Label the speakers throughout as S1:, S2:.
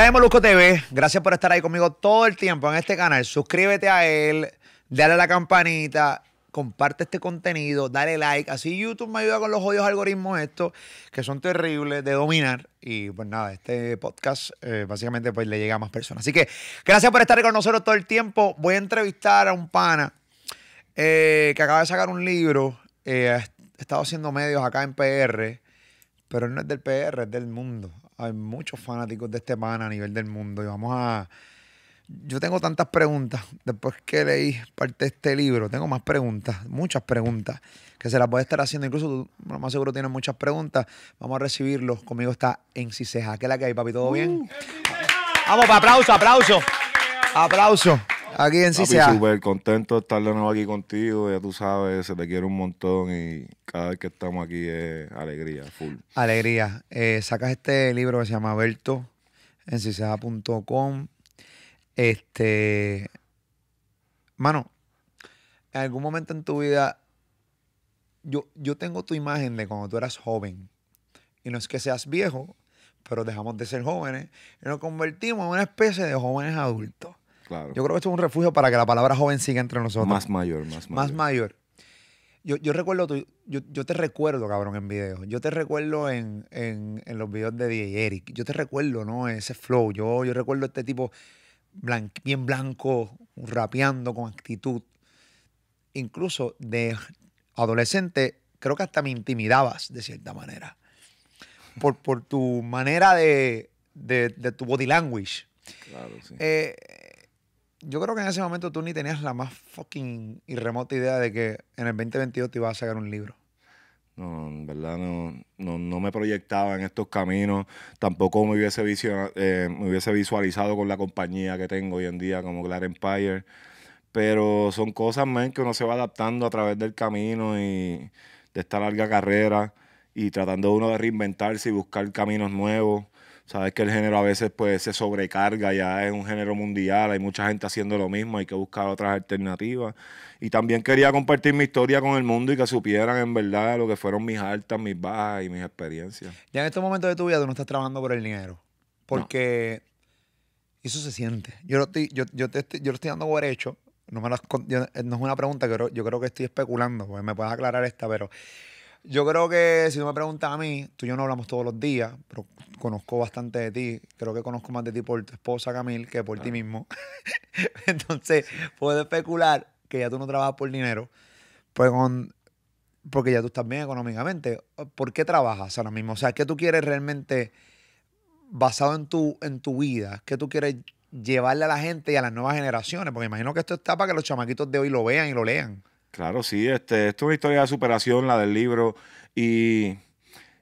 S1: de de Molusco TV. Gracias por estar ahí conmigo todo el tiempo en este canal. Suscríbete a él, dale a la campanita, comparte este contenido, dale like. Así YouTube me ayuda con los jodidos algoritmos estos que son terribles de dominar. Y pues nada, este podcast eh, básicamente pues le llega a más personas. Así que gracias por estar con nosotros todo el tiempo. Voy a entrevistar a un pana eh, que acaba de sacar un libro. Eh, ha estado haciendo medios acá en PR, pero no es del PR, es del mundo. Hay muchos fanáticos de este pana a nivel del mundo. Y vamos a. Yo tengo tantas preguntas. Después que leí parte de este libro, tengo más preguntas, muchas preguntas, que se las voy a estar haciendo. Incluso tú, lo más seguro, tienes muchas preguntas. Vamos a recibirlos. Conmigo está en Ciseja. ¿Qué es la que hay, papi? ¿Todo bien? vamos Vamos, aplauso, aplauso. Aplauso. Aquí en CCA.
S2: súper contento de estar de nuevo aquí contigo. Ya tú sabes, se te quiere un montón y cada vez que estamos aquí es alegría, full. Alegría.
S1: Eh, sacas este libro que se llama Berto en Este. Mano, en algún momento en tu vida, yo, yo tengo tu imagen de cuando tú eras joven. Y no es que seas viejo, pero dejamos de ser jóvenes y nos convertimos en una especie de jóvenes adultos. Yo creo que esto es un refugio para que la palabra joven siga entre nosotros.
S2: Más mayor, más
S1: mayor. Más mayor. Yo, yo recuerdo, yo, yo, te recuerdo, cabrón, en videos. Yo te recuerdo en, en, en los videos de DJ Eric. Yo te recuerdo, ¿no? Ese flow. Yo, yo recuerdo este tipo bien blanco, rapeando con actitud. Incluso de adolescente, creo que hasta me intimidabas de cierta manera. Por, por tu manera de, de, tu body language. Claro, sí. Eh, yo creo que en ese momento tú ni tenías la más fucking y remota idea de que en el 2022 te ibas a
S2: sacar un libro. No, en verdad no, me proyectaba en estos caminos. Tampoco me hubiese, eh, me hubiese visualizado con la compañía que tengo hoy en día como Clar Empire. Pero son cosas, man, que uno se va adaptando a través del camino y de esta larga carrera y tratando uno de reinventarse y buscar caminos nuevos. Sabes que el género a veces pues se sobrecarga, ya es un género mundial, hay mucha gente haciendo lo mismo, hay que buscar otras alternativas. Y también quería compartir mi historia con el mundo y que supieran en verdad lo que fueron mis altas, mis bajas y mis experiencias.
S1: Ya en estos momentos de tu vida tú no estás trabajando por el dinero, porque eso se siente. Yo lo estoy, yo, yo estoy dando por eh, no, es una pregunta que yo, creo que estoy especulando, porque me puedes aclarar esta, pero yo creo que si no me preguntas a mí, tú y yo no hablamos todos los días, pero conozco bastante de ti. Creo que conozco más de ti por tu esposa Camil que por ti mismo. Entonces, puedo especular que ya tú no trabajas por dinero, pues porque ya tú estás bien económicamente. ¿Por qué trabajas ahora mismo? O sea, ¿qué tú quieres realmente, basado en tu, en tu vida, qué tú quieres llevarle a la gente y a las nuevas generaciones? Porque imagino que esto está para que los chamaquitos de hoy lo vean y lo
S2: lean. Claro, sí, este, esto es una historia de superación, la del libro, y,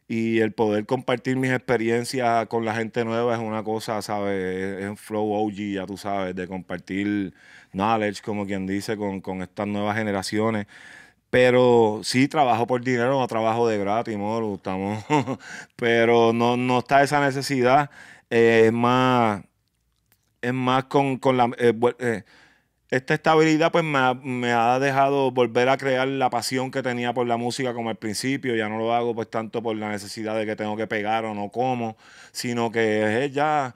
S2: el poder compartir mis experiencias con la gente nueva es una cosa, ¿sabes? Es un flow OG, ya tú sabes, de compartir knowledge, como quien dice, con, estas nuevas generaciones. Pero sí, trabajo por dinero, no trabajo de gratis, moro, estamos. Pero no, no está esa necesidad. Eh, es más, es más con, la. Eh, eh, esta estabilidad pues me ha, me ha, dejado volver a crear la pasión que tenía por la música como al principio. Ya no lo hago pues tanto por la necesidad de que tengo que pegar o no como, sino que es eh, ya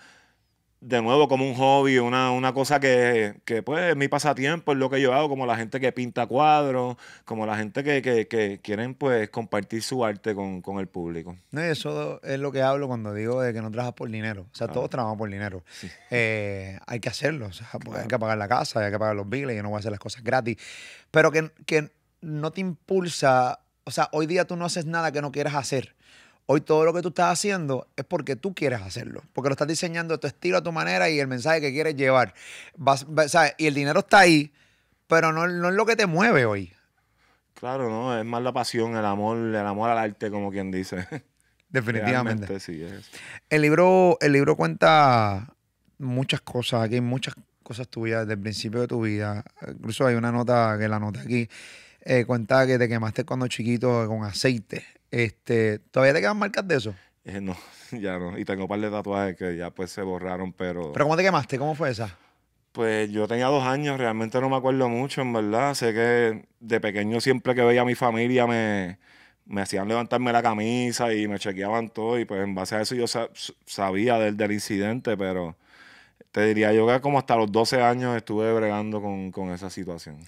S2: de nuevo como un hobby, una, cosa que, que, pues es mi pasatiempo, es lo que yo hago, como la gente que pinta cuadros, como la gente que, que, que quieren pues compartir su arte con, el público.
S1: No, eso es lo que hablo cuando digo de que no trabajas por dinero. O sea, ah. todos trabajamos por dinero. Eh, hay que hacerlo, o sea, pues, hay que pagar la casa, hay que pagar los billetes, yo no voy a hacer las cosas gratis. Pero que, que no te impulsa, o sea, hoy día tú no haces nada que no quieras hacer. Hoy todo lo que tú estás haciendo es porque tú quieres hacerlo, porque lo estás diseñando a tu estilo, a tu manera y el mensaje que quieres llevar. Y el dinero está ahí, pero no, es lo que te mueve hoy.
S2: Claro, no, es más la pasión, el amor, el amor al arte, como quien dice. Definitivamente.
S1: El libro, el libro cuenta muchas cosas, aquí hay muchas cosas tuyas desde el principio de tu vida. Incluso hay una nota que la nota aquí eh, Cuentaba cuenta que te quemaste cuando chiquito con aceite. Este, ¿Todavía te quedan marcas de eso?
S2: Eh, no, ya no. Y tengo un par de tatuajes que ya pues se borraron, pero... ¿Pero cómo
S1: te quemaste? ¿Cómo fue esa?
S2: Pues yo tenía dos años, realmente no me acuerdo mucho, en verdad. Sé que de pequeño siempre que veía a mi familia me, hacían levantarme la camisa y me chequeaban todo. Y pues en base a eso yo sabía del, del incidente, pero te diría yo que como hasta los 12 años estuve bregando con, con esa situación.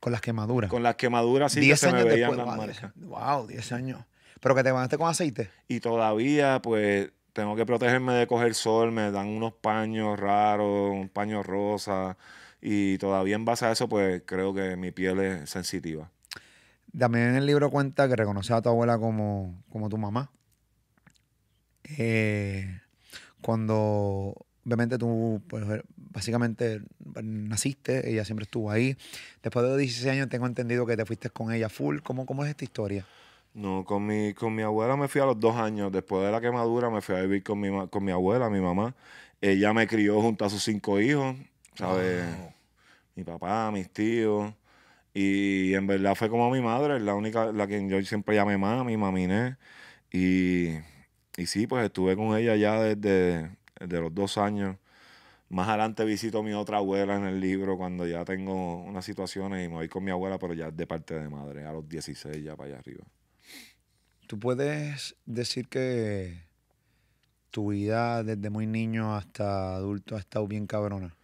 S3: Con
S1: las quemaduras.
S2: Con las quemaduras sí que se me veían después, las
S1: wow, 10 años. Pero que te bañaste con aceite.
S2: Y todavía, pues, tengo que protegerme de coger sol. Me dan unos paños raros, un paño rosa. Y todavía en base a eso, pues, creo que mi piel es sensitiva.
S1: También en el libro cuenta que reconoce a tu abuela como, como tu mamá. Eh, cuando obviamente tú, pues, básicamente naciste, ella siempre estuvo ahí. Después de 16 años tengo entendido que te fuiste con ella full. ¿Cómo, cómo es esta
S2: historia? No, con mi, con mi abuela me fui a los dos años. Después de la quemadura me fui a vivir con mi, con mi abuela, mi mamá. Ella me crió junto a sus cinco hijos, ¿sabes? Ah. Mi papá, mis tíos. Y en verdad fue como mi madre, la única, la que yo siempre llamé mami, maminé. Y, y sí, pues estuve con ella ya desde, de los dos años. Más adelante visito a mi otra abuela en el libro cuando ya tengo unas situaciones y me voy con mi abuela, pero ya de parte de madre, a los 16 ya para allá arriba. ¿Tú puedes decir que
S1: tu vida desde muy niño hasta adulto ha estado bien cabrona?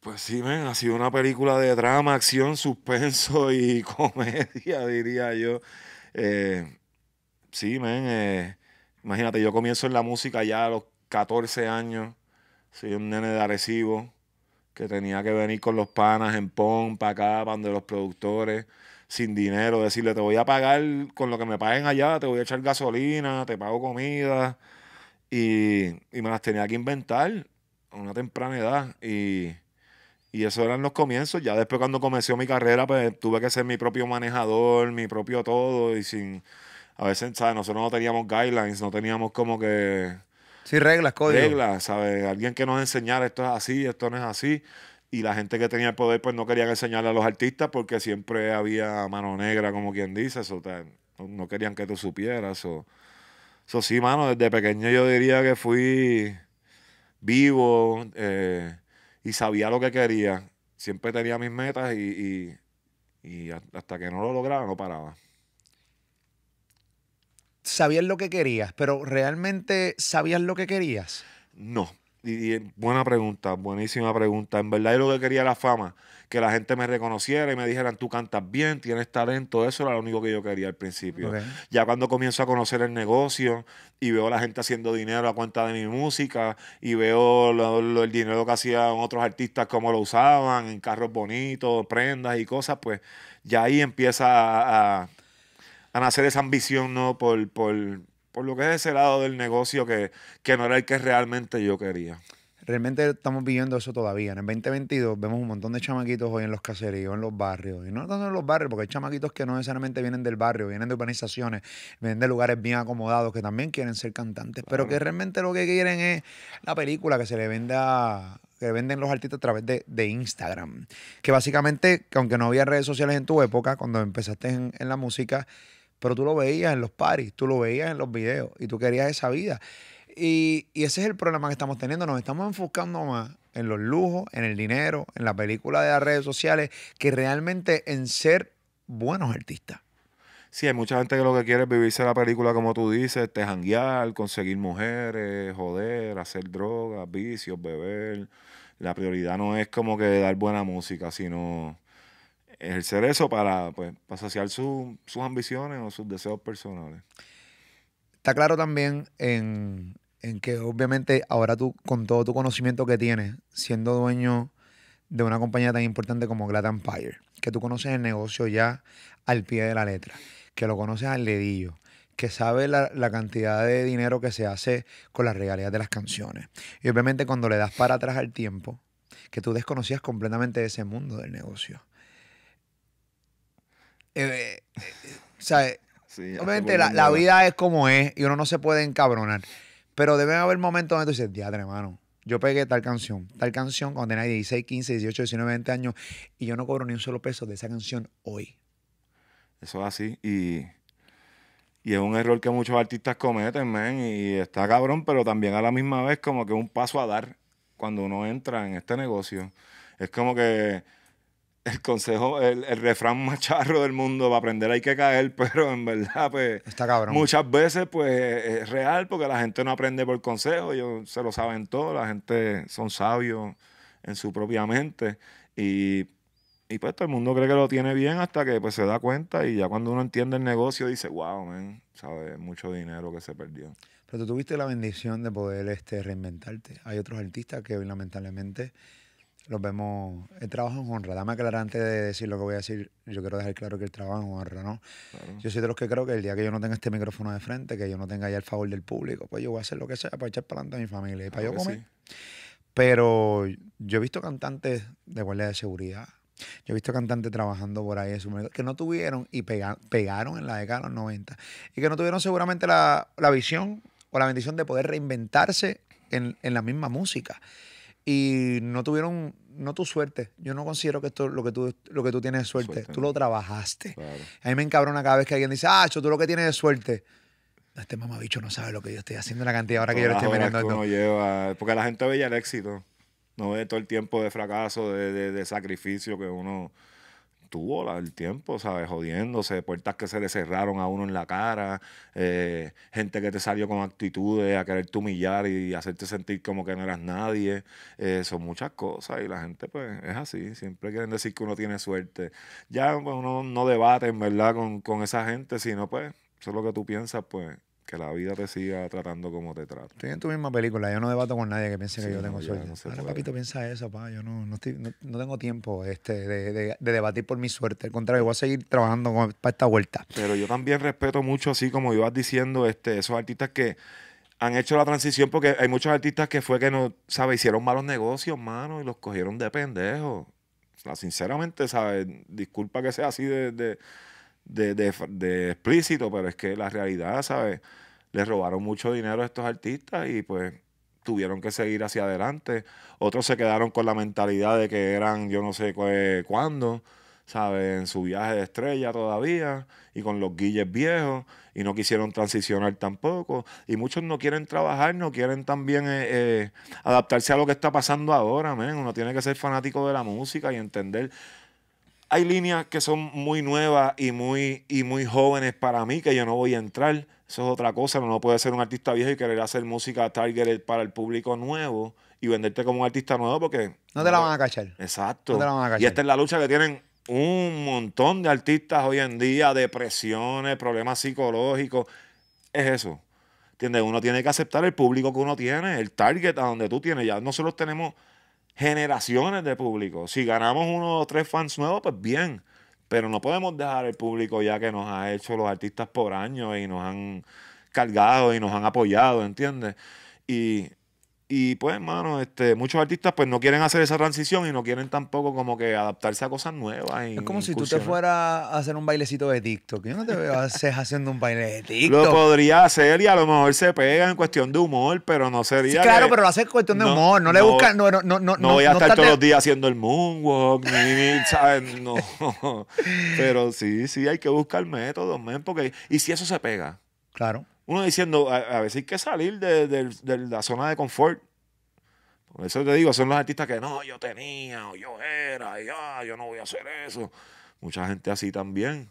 S2: Pues sí, men. ha sido una película de drama, acción, suspenso y comedia, diría yo. Eh, sí, men, eh, Imagínate, yo comienzo en la música ya a los 14 años. Soy un nene de Arecibo que tenía que venir con los panas en PON, para acá, para donde los productores, sin dinero. Decirle, te voy a pagar con lo que me paguen allá, te voy a echar gasolina, te pago comida. Y, y me las tenía que inventar a una temprana edad. Y, y eso eran los comienzos. Ya después cuando comenzó mi carrera, pues tuve que ser mi propio manejador, mi propio todo y sin a veces, ¿sabes? Nosotros no teníamos guidelines, no teníamos como que... Sí, reglas, código. Reglas, ¿sabes? Alguien que nos enseñara esto es así, esto no es así. Y la gente que tenía el poder, pues no querían enseñarle a los artistas porque siempre había mano negra, como quien dice. Eso, no querían que tú supieras. Eso sí, mano, desde pequeño yo diría que fui vivo eh, y sabía lo que quería. Siempre tenía mis metas y hasta que no lo lograba, no paraba
S1: sabías lo que querías, pero ¿realmente sabías lo que querías?
S2: No. Eh, buena pregunta, buenísima pregunta. En verdad yo lo que quería era la fama, que la gente me reconociera y me dijeran, tú cantas bien, tienes talento, eso era lo único que yo quería al principio. Ya cuando comienzo a conocer el negocio y veo a la gente haciendo dinero a cuenta de mi música y veo lo, el dinero que hacían otros artistas, cómo lo usaban, en carros bonitos, prendas y cosas, pues ya ahí empieza a a nacer esa ambición, ¿no? Por, por, lo que es ese lado del negocio que, no era el que realmente yo quería
S1: realmente estamos viviendo eso todavía. En el 2022 vemos un montón de chamaquitos hoy en los caseríos, en los barrios. Y no tanto en los barrios, porque hay chamaquitos que no necesariamente vienen del barrio, vienen de urbanizaciones, vienen de lugares bien acomodados, que también quieren ser cantantes, pero que realmente lo que quieren es la película que se le venda que venden los artistas a través de, Instagram. Que básicamente, aunque no había redes sociales en tu época, cuando empezaste en la música, pero tú lo veías en los paris, tú lo veías en los videos y tú querías esa vida. Y, y, ese es el problema que estamos teniendo. Nos estamos enfocando más en los lujos, en el dinero, en la película de las redes sociales, que realmente en ser buenos artistas.
S2: Sí, hay mucha gente que lo que quiere es vivirse la película como tú dices, te este, janguear, conseguir mujeres, joder, hacer drogas, vicios, beber. La prioridad no es como que dar buena música, sino ejercer eso para, pues, saciar sus ambiciones o sus deseos personales. Está claro también
S1: en, que obviamente ahora tú, con todo tu conocimiento que tienes, siendo dueño de una compañía tan importante como Glad Empire, que tú conoces el negocio ya al pie de la letra, que lo conoces al dedillo, que sabe la, cantidad de dinero que se hace con la regalías de las canciones. Y obviamente cuando le das para atrás al tiempo, que tú desconocías completamente ese mundo del negocio eh, eh, eh
S3: Obviamente la, vida
S1: es como es y uno no se puede encabronar. Pero deben haber momentos donde tú dices, diadre, hermano, yo pegué tal canción, tal canción cuando tenía 16, 15, 18, 19, 20 años y yo no cobro ni un solo peso de esa canción
S2: hoy. Eso es así y, y es un error que muchos artistas cometen, man, y está cabrón, pero también a la misma vez como que un paso a dar cuando uno entra en este negocio. Es como que el consejo, el, el, refrán macharro del mundo, va a aprender hay que caer, pero en verdad, pues. Está cabrón. Muchas veces, pues, e-, es real, porque la gente no aprende por consejo, ellos se lo saben todo, la gente son sabios en su propia mente. Y, pues todo el mundo cree que lo tiene bien hasta que pues se da cuenta y ya cuando uno entiende el negocio dice, wow, man, sabe, Mucho dinero que se perdió. Pero tú tuviste
S1: la bendición de poder este, reinventarte. Hay otros artistas que lamentablemente los vemos. El trabajo es honra. Dame aclarar antes de decir lo que voy a decir. Yo quiero dejar claro que el trabajo es honra, ¿no? Yo soy de los que creo que el día que yo no tenga este micrófono de frente, que yo no tenga ya el favor del público, pues yo voy a hacer lo que sea para echar para adelante a mi familia y para yo comer. Pero yo he visto cantantes de guardia de seguridad. Yo he visto cantantes trabajando por ahí en su que no tuvieron y pegaron en la década de los 90 y que no tuvieron seguramente la, visión o la bendición de poder reinventarse en, en la misma música y no tuvieron no tu suerte. Yo no considero que esto lo que tú, lo que tú tienes de suerte. tú lo trabajaste. A mí me encabrona cada vez que alguien dice, ah, esto tú lo que tienes de suerte. Este mamabicho no sabe lo que yo estoy haciendo, la cantidad ahora que yo le estoy metiendo. No
S2: lleva, porque la gente veía el éxito. No ve todo el tiempo de fracaso, de sacrificio que uno estuvo el tiempo, ¿sabes? Jodiéndose, puertas que se le cerraron a uno en la cara, eh, gente que te salió con actitudes a quererte humillar y hacerte sentir como que no eras nadie. Eh, son muchas cosas y la gente, pues, es así. Siempre quieren decir que uno tiene suerte. Ya pues, uno no debate, en verdad, con, con esa gente, sino, pues, eso es lo que tú piensas, pues, que la vida te siga tratando como te trata.
S1: Estoy en tu misma película, yo no debato con nadie que piense que yo tengo suerte. No Ahora, papito, piensa eso, pa. Yo no, estoy, tengo tiempo este, de, debatir por mi suerte. Al contrario, voy a seguir trabajando para esta vuelta.
S2: Pero yo también respeto mucho, así como ibas diciendo, este, esos artistas que han hecho la transición, porque hay muchos artistas que fue que no, ¿sabes? Hicieron malos negocios, mano, y los cogieron de pendejo. sinceramente, ¿sabes? Disculpa que sea así de de, de, de explícito, pero es que la realidad, ¿sabes? Les robaron mucho dinero a estos artistas y pues tuvieron que seguir hacia adelante. Otros se quedaron con la mentalidad de que eran yo no sé cuándo, ¿sabes? En su viaje de estrella todavía y con los guilles viejos y no quisieron transicionar tampoco. Y muchos no quieren trabajar, no quieren también eh, eh, adaptarse a lo que está pasando ahora, ¿men? Uno tiene que ser fanático de la música y entender hay líneas que son muy nuevas y muy, y muy jóvenes para mí que yo no voy a entrar. Eso es otra cosa. No puede ser un artista viejo y querer hacer música target para el público nuevo y venderte como un artista nuevo porque...
S1: No te la van a cachar.
S2: Exacto. No te la van a cachar. Y esta es la lucha que tienen un montón de artistas hoy en día, depresiones, problemas psicológicos. Es eso. ¿Entiendes? Uno tiene que aceptar el público que uno tiene, el target a donde tú tienes. Ya nosotros tenemos generaciones de público. Si ganamos uno o tres fans nuevos, pues bien. Pero no podemos dejar el público ya que nos ha hecho los artistas por años y nos han cargado y nos han apoyado, ¿entiendes? Y y pues, hermano, este, muchos artistas pues no quieren hacer esa transición y no quieren tampoco como que adaptarse a cosas nuevas. Es como si tú te fueras
S1: a hacer un bailecito de
S2: TikTok. Yo no
S1: te veo haciendo un baile de TikTok. Lo
S2: podría hacer y a lo mejor se pega en cuestión de humor, pero no sería. claro, pero lo hace en cuestión de humor. No, le No,
S1: no, no, no, no voy a estar todos los
S2: días haciendo el moonwalk, ni, ¿sabes? No. pero sí, sí, hay que buscar métodos, men, porque. Y si eso se pega. Claro uno diciendo, a, veces hay que salir de, la zona de confort. Por eso te digo, son los artistas que no, yo tenía, o yo era, y, ah, yo no voy a hacer eso. Mucha gente así también.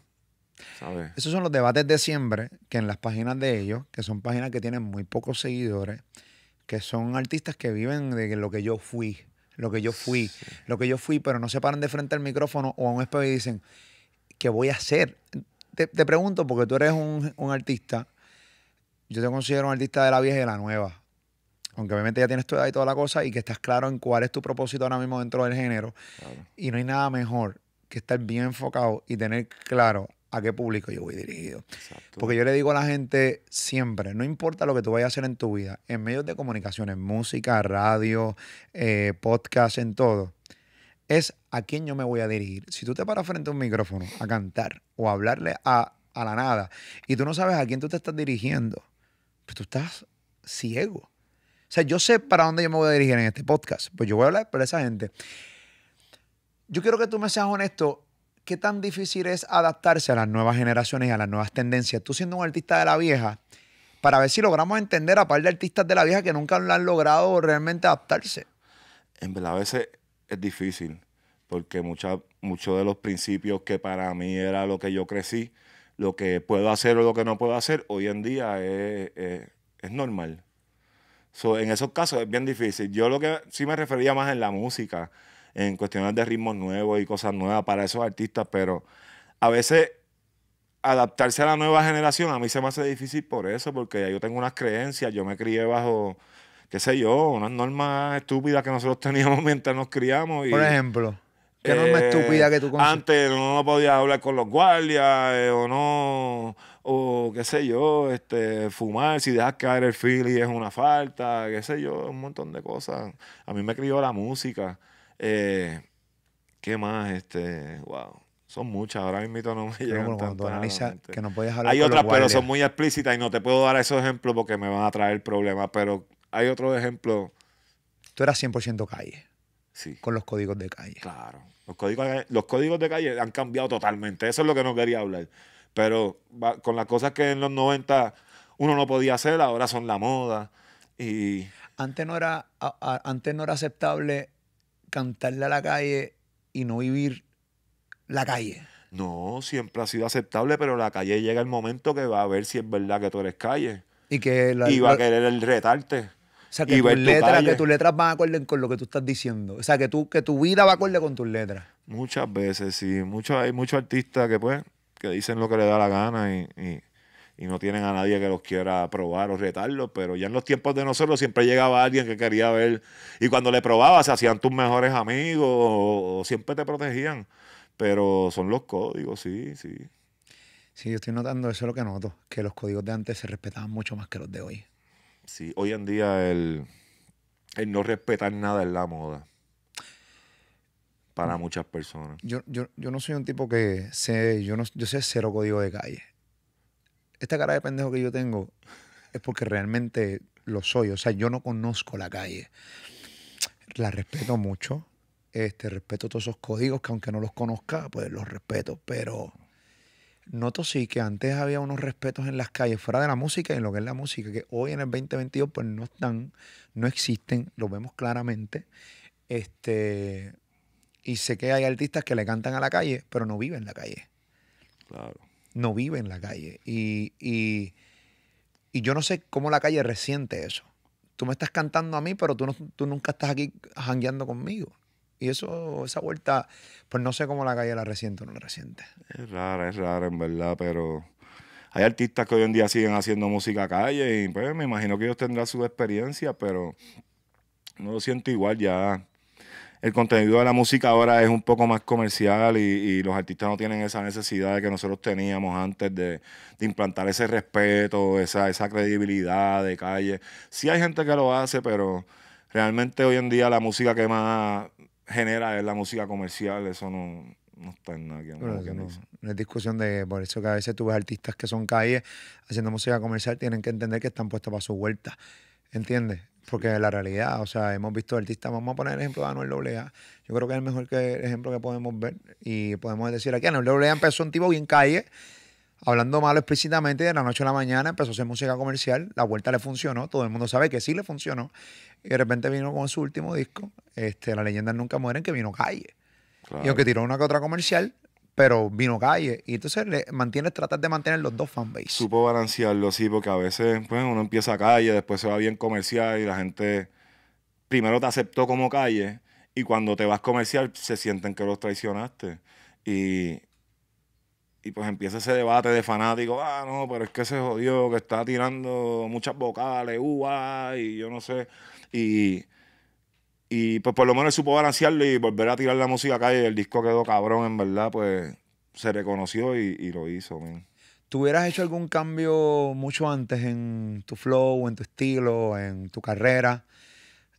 S2: ¿sabes?
S1: Esos son los debates de siempre, que en las páginas de ellos, que son páginas que tienen muy pocos seguidores, que son artistas que viven de lo que yo fui, lo que yo fui, lo que yo fui, pero no se paran de frente al micrófono o a un espejo y dicen, ¿qué voy a hacer? Te, pregunto, porque tú eres un artista yo te considero un artista de la vieja y de la nueva. Aunque obviamente ya tienes tu edad y toda la cosa y que estás claro en cuál es tu propósito ahora mismo dentro del género. Y no hay nada mejor que estar bien enfocado y tener claro a qué público yo voy dirigido. Porque yo le digo a la gente siempre, no importa lo que tú vayas a hacer en tu vida, en medios de comunicación, en música, radio, eh, podcast, en todo, es a quién yo me voy a dirigir. Si tú te paras frente a un micrófono a cantar o a hablarle a la nada y tú no sabes a quién tú te estás dirigiendo, pues, tú estás ciego. O sea, yo sé para dónde yo me voy a dirigir en este podcast. Pues yo voy a hablar para esa gente. Yo quiero que tú me seas honesto. ¿Qué tan difícil es adaptarse a las nuevas generaciones, y a las nuevas tendencias? Tú siendo un artista de la vieja, para ver si logramos entender a par de artistas de la vieja que nunca lo han logrado realmente adaptarse.
S2: En verdad, a veces es difícil, porque muchos de los principios que para mí era lo que yo crecí, lo que puedo hacer o lo que no puedo hacer hoy en día es, normal. en esos casos es bien difícil. Yo lo que sí me refería más en la música, en cuestiones de ritmos nuevos y cosas nuevas para esos artistas, pero a veces adaptarse a la nueva generación a mí se me hace difícil por eso, porque yo tengo unas creencias, yo me crié bajo, qué sé yo, unas normas estúpidas que nosotros teníamos mientras nos criamos. por ejemplo.
S1: ¿Qué norma estúpida eh, que tú
S2: Antes no podías hablar con los guardias eh, o no, o qué sé yo, este, fumar, si dejas caer el y es una falta, qué sé yo, un montón de cosas. A mí me crió la música. Eh, ¿Qué más? Este, wow. Son muchas, ahora mismo no me pero llegan
S1: Hay otras, pero son
S2: muy explícitas y no te puedo dar esos ejemplos porque me van a traer problemas, pero hay otro ejemplo.
S1: Tú eras 100%
S2: calle. Sí. Con los códigos de calle. Claro. Los códigos, los códigos de calle han cambiado totalmente. Eso es lo que no quería hablar. Pero con las cosas que en los 90 uno no podía hacer, ahora son la moda. Y...
S1: Antes, no era, antes no era aceptable cantarle a la calle y no vivir
S2: la calle. No, siempre ha sido aceptable, pero la calle llega el momento que va a ver si es verdad que tú eres calle.
S1: Y que va a
S2: querer el retarte. O sea, que tus
S1: letras, van a van con lo que tú estás diciendo. O sea, que, tú, que tu vida va a acorde con tus letras.
S2: Muchas veces, sí. Mucho, hay muchos artistas que pues que dicen lo que les da la gana y, no tienen a nadie que los quiera probar o retarlos, pero ya en los tiempos de nosotros siempre llegaba alguien que quería ver y cuando le probabas se hacían tus mejores amigos o siempre te protegían, pero son los códigos, sí, sí.
S1: Sí, yo estoy notando, eso es lo que noto, que los códigos de antes se respetaban mucho más que los de hoy.
S2: Sí, hoy en día el, no respetar nada es la moda para mm. muchas personas.
S1: Yo, yo, no soy un tipo que sé, yo no, yo sé cero código de calle. Esta cara de pendejo que yo tengo es porque realmente lo soy. O sea, yo no conozco la calle. La respeto mucho. Este, respeto todos esos códigos que aunque no los conozca, pues los respeto. Pero Noto sí que antes había unos respetos en las calles, fuera de la música y en lo que es la música, que hoy en el 2022 pues no están, no existen, lo vemos claramente. Este, y sé que hay artistas que le cantan a la calle, pero no viven en la calle. Claro. No viven en la calle. Y, y, yo no sé cómo la calle resiente eso. Tú me estás cantando a mí, pero tú, no, tú nunca estás aquí jangueando conmigo. Y eso, esa vuelta, pues no sé cómo la calle la resiente o no la resiente.
S2: Es rara, es rara en verdad, pero hay artistas que hoy en día siguen haciendo música calle y pues me imagino que ellos tendrán su experiencia, pero no lo siento igual ya. El contenido de la música ahora es un poco más comercial y, y los artistas no tienen esa necesidad que nosotros teníamos antes de, implantar ese respeto, esa, esa credibilidad de calle. Sí hay gente que lo hace, pero realmente hoy en día la música que más genera es la música comercial, eso no, no está en nada. no,
S1: es discusión de por eso que a veces tú ves artistas que son calles haciendo música comercial, tienen que entender que están puestos para su vuelta. ¿Entiendes? Porque la realidad, o sea, hemos visto artistas, vamos a poner el ejemplo de Anuel AA. Yo creo que es el mejor que, ejemplo que podemos ver y podemos decir aquí, Anuel AA empezó un tipo bien calle, hablando malo explícitamente, de la noche a la mañana empezó a hacer música comercial, la vuelta le funcionó, todo el mundo sabe que sí le funcionó, y de repente vino con su último disco, este, La leyenda nunca mueren, que vino calle. Y aunque tiró una que otra comercial, pero vino calle. Y entonces le mantienes, tratas
S2: de mantener los dos fanbases. Supo balancearlo, sí, porque a veces pues, uno empieza a calle, después se va bien comercial y la gente primero te aceptó como calle y cuando te vas comercial se sienten que los traicionaste. Y, y pues empieza ese debate de fanático ah, no, pero es que se jodió, que está tirando muchas vocales, ua, y yo no sé. Y, y pues por lo menos supo balancearlo y volver a tirar la música acá y el disco quedó cabrón, en verdad, pues se reconoció y, y lo hizo. Man.
S1: ¿Tú hubieras hecho algún cambio mucho antes en tu flow, en tu estilo, en tu carrera?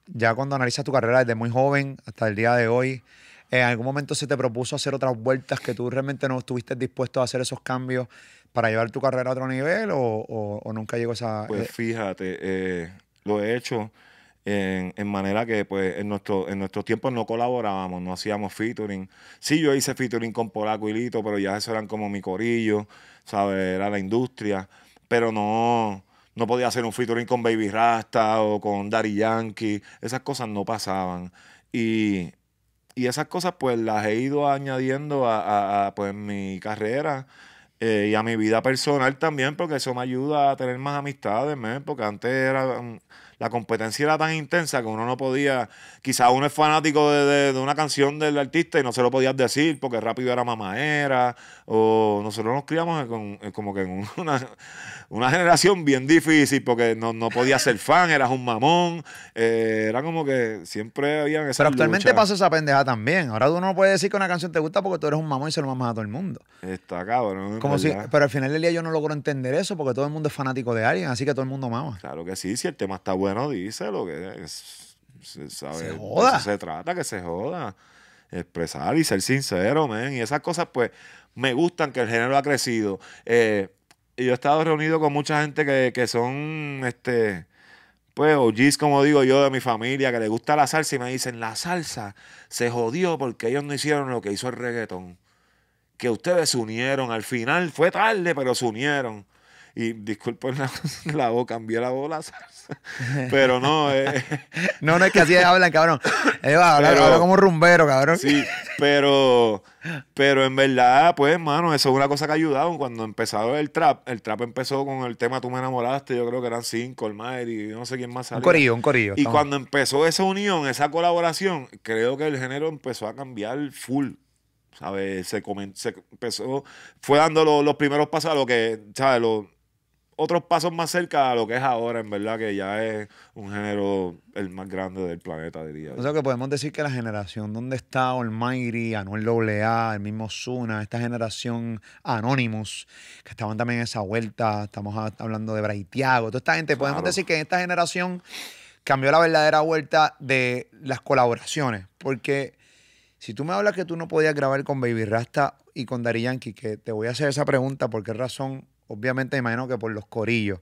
S1: Ya cuando analizas tu carrera desde muy joven hasta el día de hoy, ¿En algún momento se te propuso hacer otras vueltas que tú realmente no estuviste dispuesto a hacer esos cambios para llevar tu carrera a otro nivel o, nunca llegó esa... Pues eh?
S2: fíjate, eh, lo he hecho en, manera que pues en nuestro, en no colaborábamos, no hacíamos featuring. Sí, yo hice featuring con Polaco y Lito, pero ya eso eran como mi corillo, ¿sabes? Era la industria, pero no... No podía hacer un featuring con Baby Rasta o con Daddy Yankee. Esas cosas no pasaban. Y y esas cosas pues las he ido añadiendo a, pues, mi carrera eh, y a mi vida personal también, porque eso me ayuda a tener más amistades, porque antes era... Mm, la competencia era tan intensa que uno no podía, quizás uno es fanático de, una canción del artista y no se lo podías decir porque rápido era mamadera, o nosotros nos criamos como que en una, generación bien difícil porque no, no podías ser fan, eras un mamón, eh, era como que siempre había esa Pero actualmente pasa
S1: esa pendeja también, ahora tú no puedes decir que una canción te gusta porque tú eres un mamón y se lo mamás a todo el mundo.
S2: Está cabrón. Como si, pero
S1: al final del día yo no logro entender eso porque todo el mundo es fanático de alguien, así que todo el mundo mama.
S2: Claro que sí, si el tema está bueno no dice lo que se sabe, se trata, que se joda. Expresar y ser sincero, men. Y esas cosas, pues, me gustan que el género ha crecido. Eh, y yo he estado reunido con mucha gente que, que son, este, pues, OGs, como digo yo, de mi familia, que le gusta la salsa y me dicen, la salsa se jodió porque ellos no hicieron lo que hizo el reggaetón. Que ustedes se unieron, al final fue tarde, pero se unieron y disculpen la, la voz, cambié la voz, Pero no. Eh. no, no es que así hablan, cabrón. Eva, eh, habla, como rumbero, cabrón. Sí, pero, pero en verdad, pues, hermano, eso es una cosa que ha ayudado. Cuando empezó el trap, el trap empezó con el tema Tú me enamoraste, yo creo que eran cinco, el Mayer y no sé quién más salió. Un corillo, un corillo. Y cuando empezó esa unión, esa colaboración, creo que el género empezó a cambiar full. ¿Sabes? Se, se empezó, fue dando los, primeros pasos a lo que, ¿sabes? otros pasos más cerca a lo que es ahora, en verdad, que ya es un género el más grande del planeta, diría. O
S1: sea que podemos decir que la generación donde está Almighty, Anuel AA, el mismo Zuna, esta generación Anonymous, que estaban también en esa vuelta, estamos hablando de Braithiago, toda esta gente, podemos decir que en esta generación cambió la verdadera vuelta de las colaboraciones, porque si tú me hablas que tú no podías grabar con Baby Rasta y con Dari Yankee, que te voy a hacer esa pregunta, ¿por qué razón obviamente me imagino que por los corillos.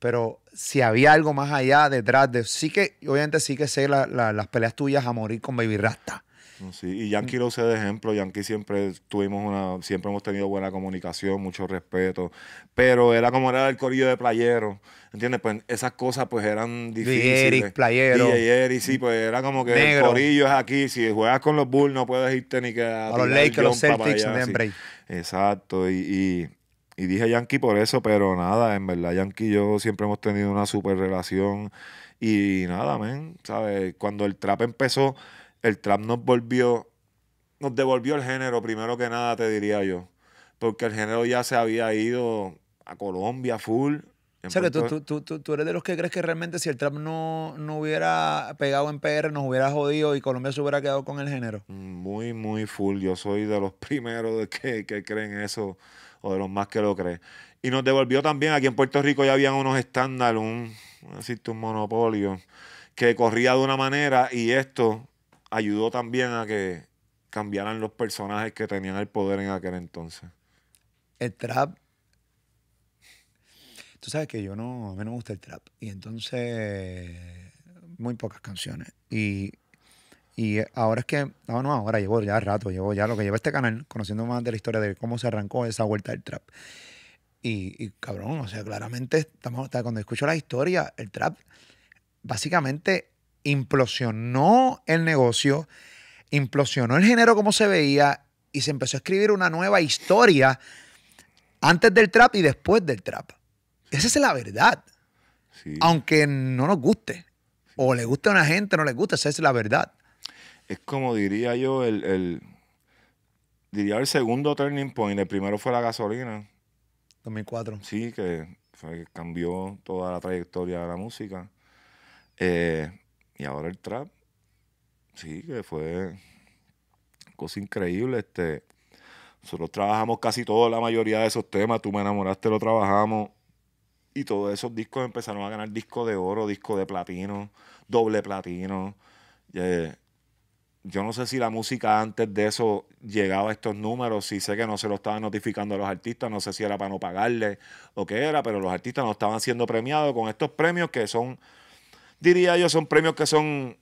S1: Pero si había algo más allá detrás de... Sí que, obviamente sí que sé las peleas tuyas a morir con Baby Rasta.
S2: Sí, y Yankee lo sé de ejemplo. Yankee siempre tuvimos una, siempre hemos tenido buena comunicación, mucho respeto. Pero era como era el corillo de playero. ¿Entiendes? Pues esas cosas pues eran difíciles. Eric, playero. DJ sí, pues era como que el corillo es aquí. Si juegas con los Bulls no puedes irte ni que a, los Lakers, los Celtics, Exacto. y y dije Yankee por eso, pero nada, en verdad, Yankee y yo siempre hemos tenido una super relación. Y nada, men, ¿sabes? Cuando el trap empezó, el trap nos volvió, nos devolvió el género, primero que nada, te diría yo. Porque el género ya se había ido a Colombia full. O sea, que tú,
S1: tú, tú, tú, eres de los que crees que realmente si el trap no, no
S2: hubiera pegado en PR, nos hubiera jodido y Colombia se hubiera quedado con el género. Muy, muy full. Yo soy de los primeros de que, que creen eso o de los más que lo creen. Y nos devolvió también, aquí en Puerto Rico ya habían unos estándares, un, un monopolio que corría de una manera y esto ayudó también a que cambiaran los personajes que tenían el poder en aquel entonces. El trap.
S1: Tú sabes que yo no, a mí no me gusta el trap. Y entonces, muy pocas canciones. Y y ahora es que, no, no, ahora llevo ya rato, llevo ya lo que lleva este canal, conociendo más de la historia de cómo se arrancó esa vuelta del trap. Y, cabrón, o sea, claramente, estamos, cuando escucho la historia, el trap básicamente implosionó el negocio, implosionó el género como se veía y se empezó a escribir una nueva historia antes del trap y después del trap. Esa es la verdad. Aunque no nos guste. O le guste a una gente, no le gusta, esa es la verdad
S2: es como diría yo, el, diría el segundo turning point. El primero fue la gasolina. 2004. Sí, que, fue que cambió toda la trayectoria de la música. Eh, y ahora el trap. Sí, que fue cosa increíble. Este, nosotros trabajamos casi toda la mayoría de esos temas. Tú me enamoraste, lo trabajamos. Y todos esos discos empezaron a ganar disco de oro, disco de platino, doble platino. Eh, yo no sé si la música antes de eso llegaba a estos números, si sé que no se lo estaban notificando a los artistas, no sé si era para no pagarle o qué era, pero los artistas no estaban siendo premiados con estos premios que son, diría yo, son premios que son,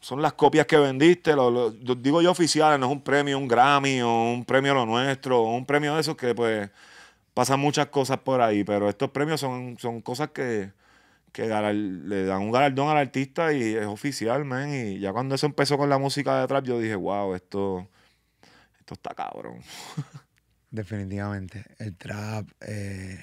S2: son las copias que vendiste, lo, digo yo oficiales, no es un premio, un Grammy o un premio lo nuestro, un premio de esos que pues pasan muchas cosas por ahí, pero estos premios son, son cosas que que le dan un galardón al artista y es oficial, man. Y ya cuando eso empezó con la música de trap, yo dije, wow, esto, esto está cabrón.
S1: Definitivamente. El trap. Eh,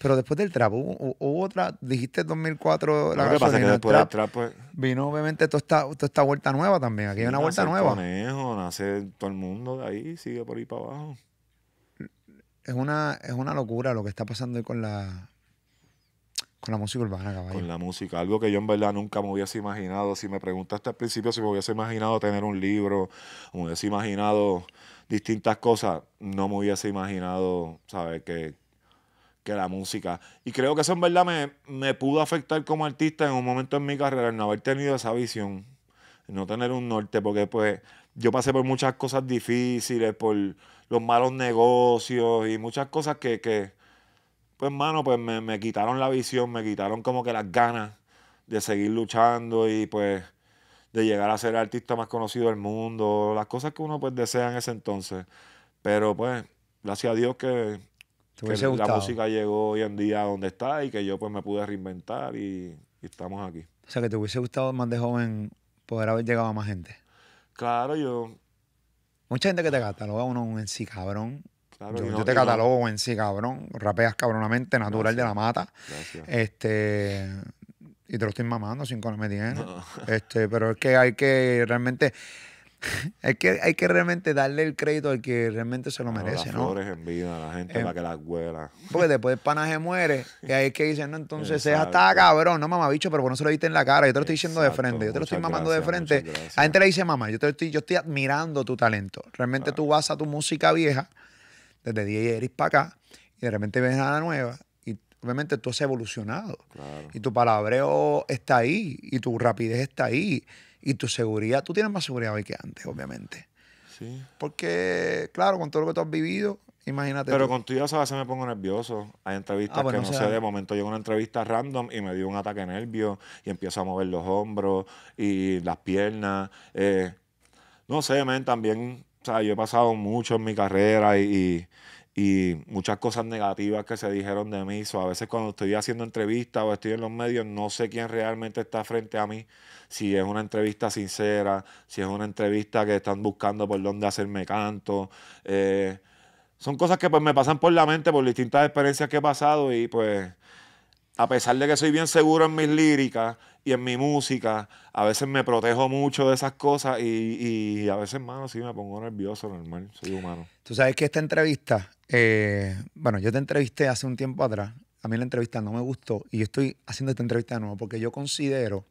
S1: pero después del trap, hubo, otra, dijiste 2004, la no, pasa que después del trap, pues, vino obviamente toda esta, vuelta nueva también,
S2: aquí hay una vuelta nueva. Conejo, nace todo el mundo de ahí, sigue por ahí para abajo.
S1: Es una, es una locura lo que está pasando hoy con la, con la música
S2: urbana, caballo. Con la música, algo que yo en verdad nunca me hubiese imaginado. Si me preguntaste al principio si me hubiese imaginado tener un libro, me hubiese imaginado distintas cosas, no me hubiese imaginado, ¿sabes? Que, la música. Y creo que eso en verdad me, me pudo afectar como artista en un momento en mi carrera, no haber tenido esa visión, no tener un norte, porque pues yo pasé por muchas cosas difíciles, por los malos negocios y muchas cosas que, que pues, mano, pues me, quitaron la visión, me quitaron como que las ganas de seguir luchando y pues de llegar a ser el artista más conocido del mundo, las cosas que uno pues desea en ese entonces. Pero pues, gracias a Dios que, la música llegó hoy en día a donde está y que yo pues me pude reinventar y, estamos aquí.
S1: O sea, que te hubiese gustado más de joven poder haber llegado a más gente.
S2: Claro, yo...
S1: Mucha gente que te gasta, luego uno en sí, cabrón
S2: yo, te catalogo
S1: en sí, cabrón. Rapeas cabronamente, natural de la mata. Gracias. Este. Y te lo estoy mamando sin con me Este, pero es que hay que realmente. Es que hay que realmente darle el crédito al que realmente se lo merece, las ¿no? Flores
S2: en vida, la gente em, para que las huela.
S1: Porque después el panaje muere y ahí es que dicen, no, entonces se está cabrón, no mamabicho, pero por no se lo viste en la cara. Yo te lo estoy diciendo de frente, yo te lo estoy mamando de frente. La gente le dice, mamá, yo te lo estoy, yo estoy admirando tu talento. Realmente tú vas a tu música vieja desde DJ eres para acá, y de repente ves nada nueva, y obviamente tú has evolucionado. Y tu palabreo está ahí, y tu rapidez está ahí, y tu seguridad, tú tienes más seguridad hoy que antes, obviamente. Sí.
S2: Porque, claro, con todo lo que tú has vivido, imagínate. Pero con tu a veces me pongo nervioso. Hay entrevistas ah, pues que no, sé, de momento llego una entrevista random y me dio un ataque nervio y empiezo a mover los hombros y las piernas. Eh, no sé, también yo he pasado mucho en mi carrera y, muchas cosas negativas que se dijeron de mí. a veces cuando estoy haciendo entrevistas o estoy en los medios, no sé quién realmente está frente a mí. Si es una entrevista sincera, si es una entrevista que están buscando por dónde hacerme canto. Eh, son cosas que pues, me pasan por la mente por distintas experiencias que he pasado y pues a pesar de que soy bien seguro en mis líricas y en mi música, a veces me protejo mucho de esas cosas y, a veces, mano, sí me pongo nervioso, normal, soy humano.
S1: Tú sabes que esta entrevista, eh, bueno, yo te entrevisté hace un tiempo atrás, a mí la entrevista no me gustó y yo estoy haciendo esta entrevista de nuevo porque yo considero,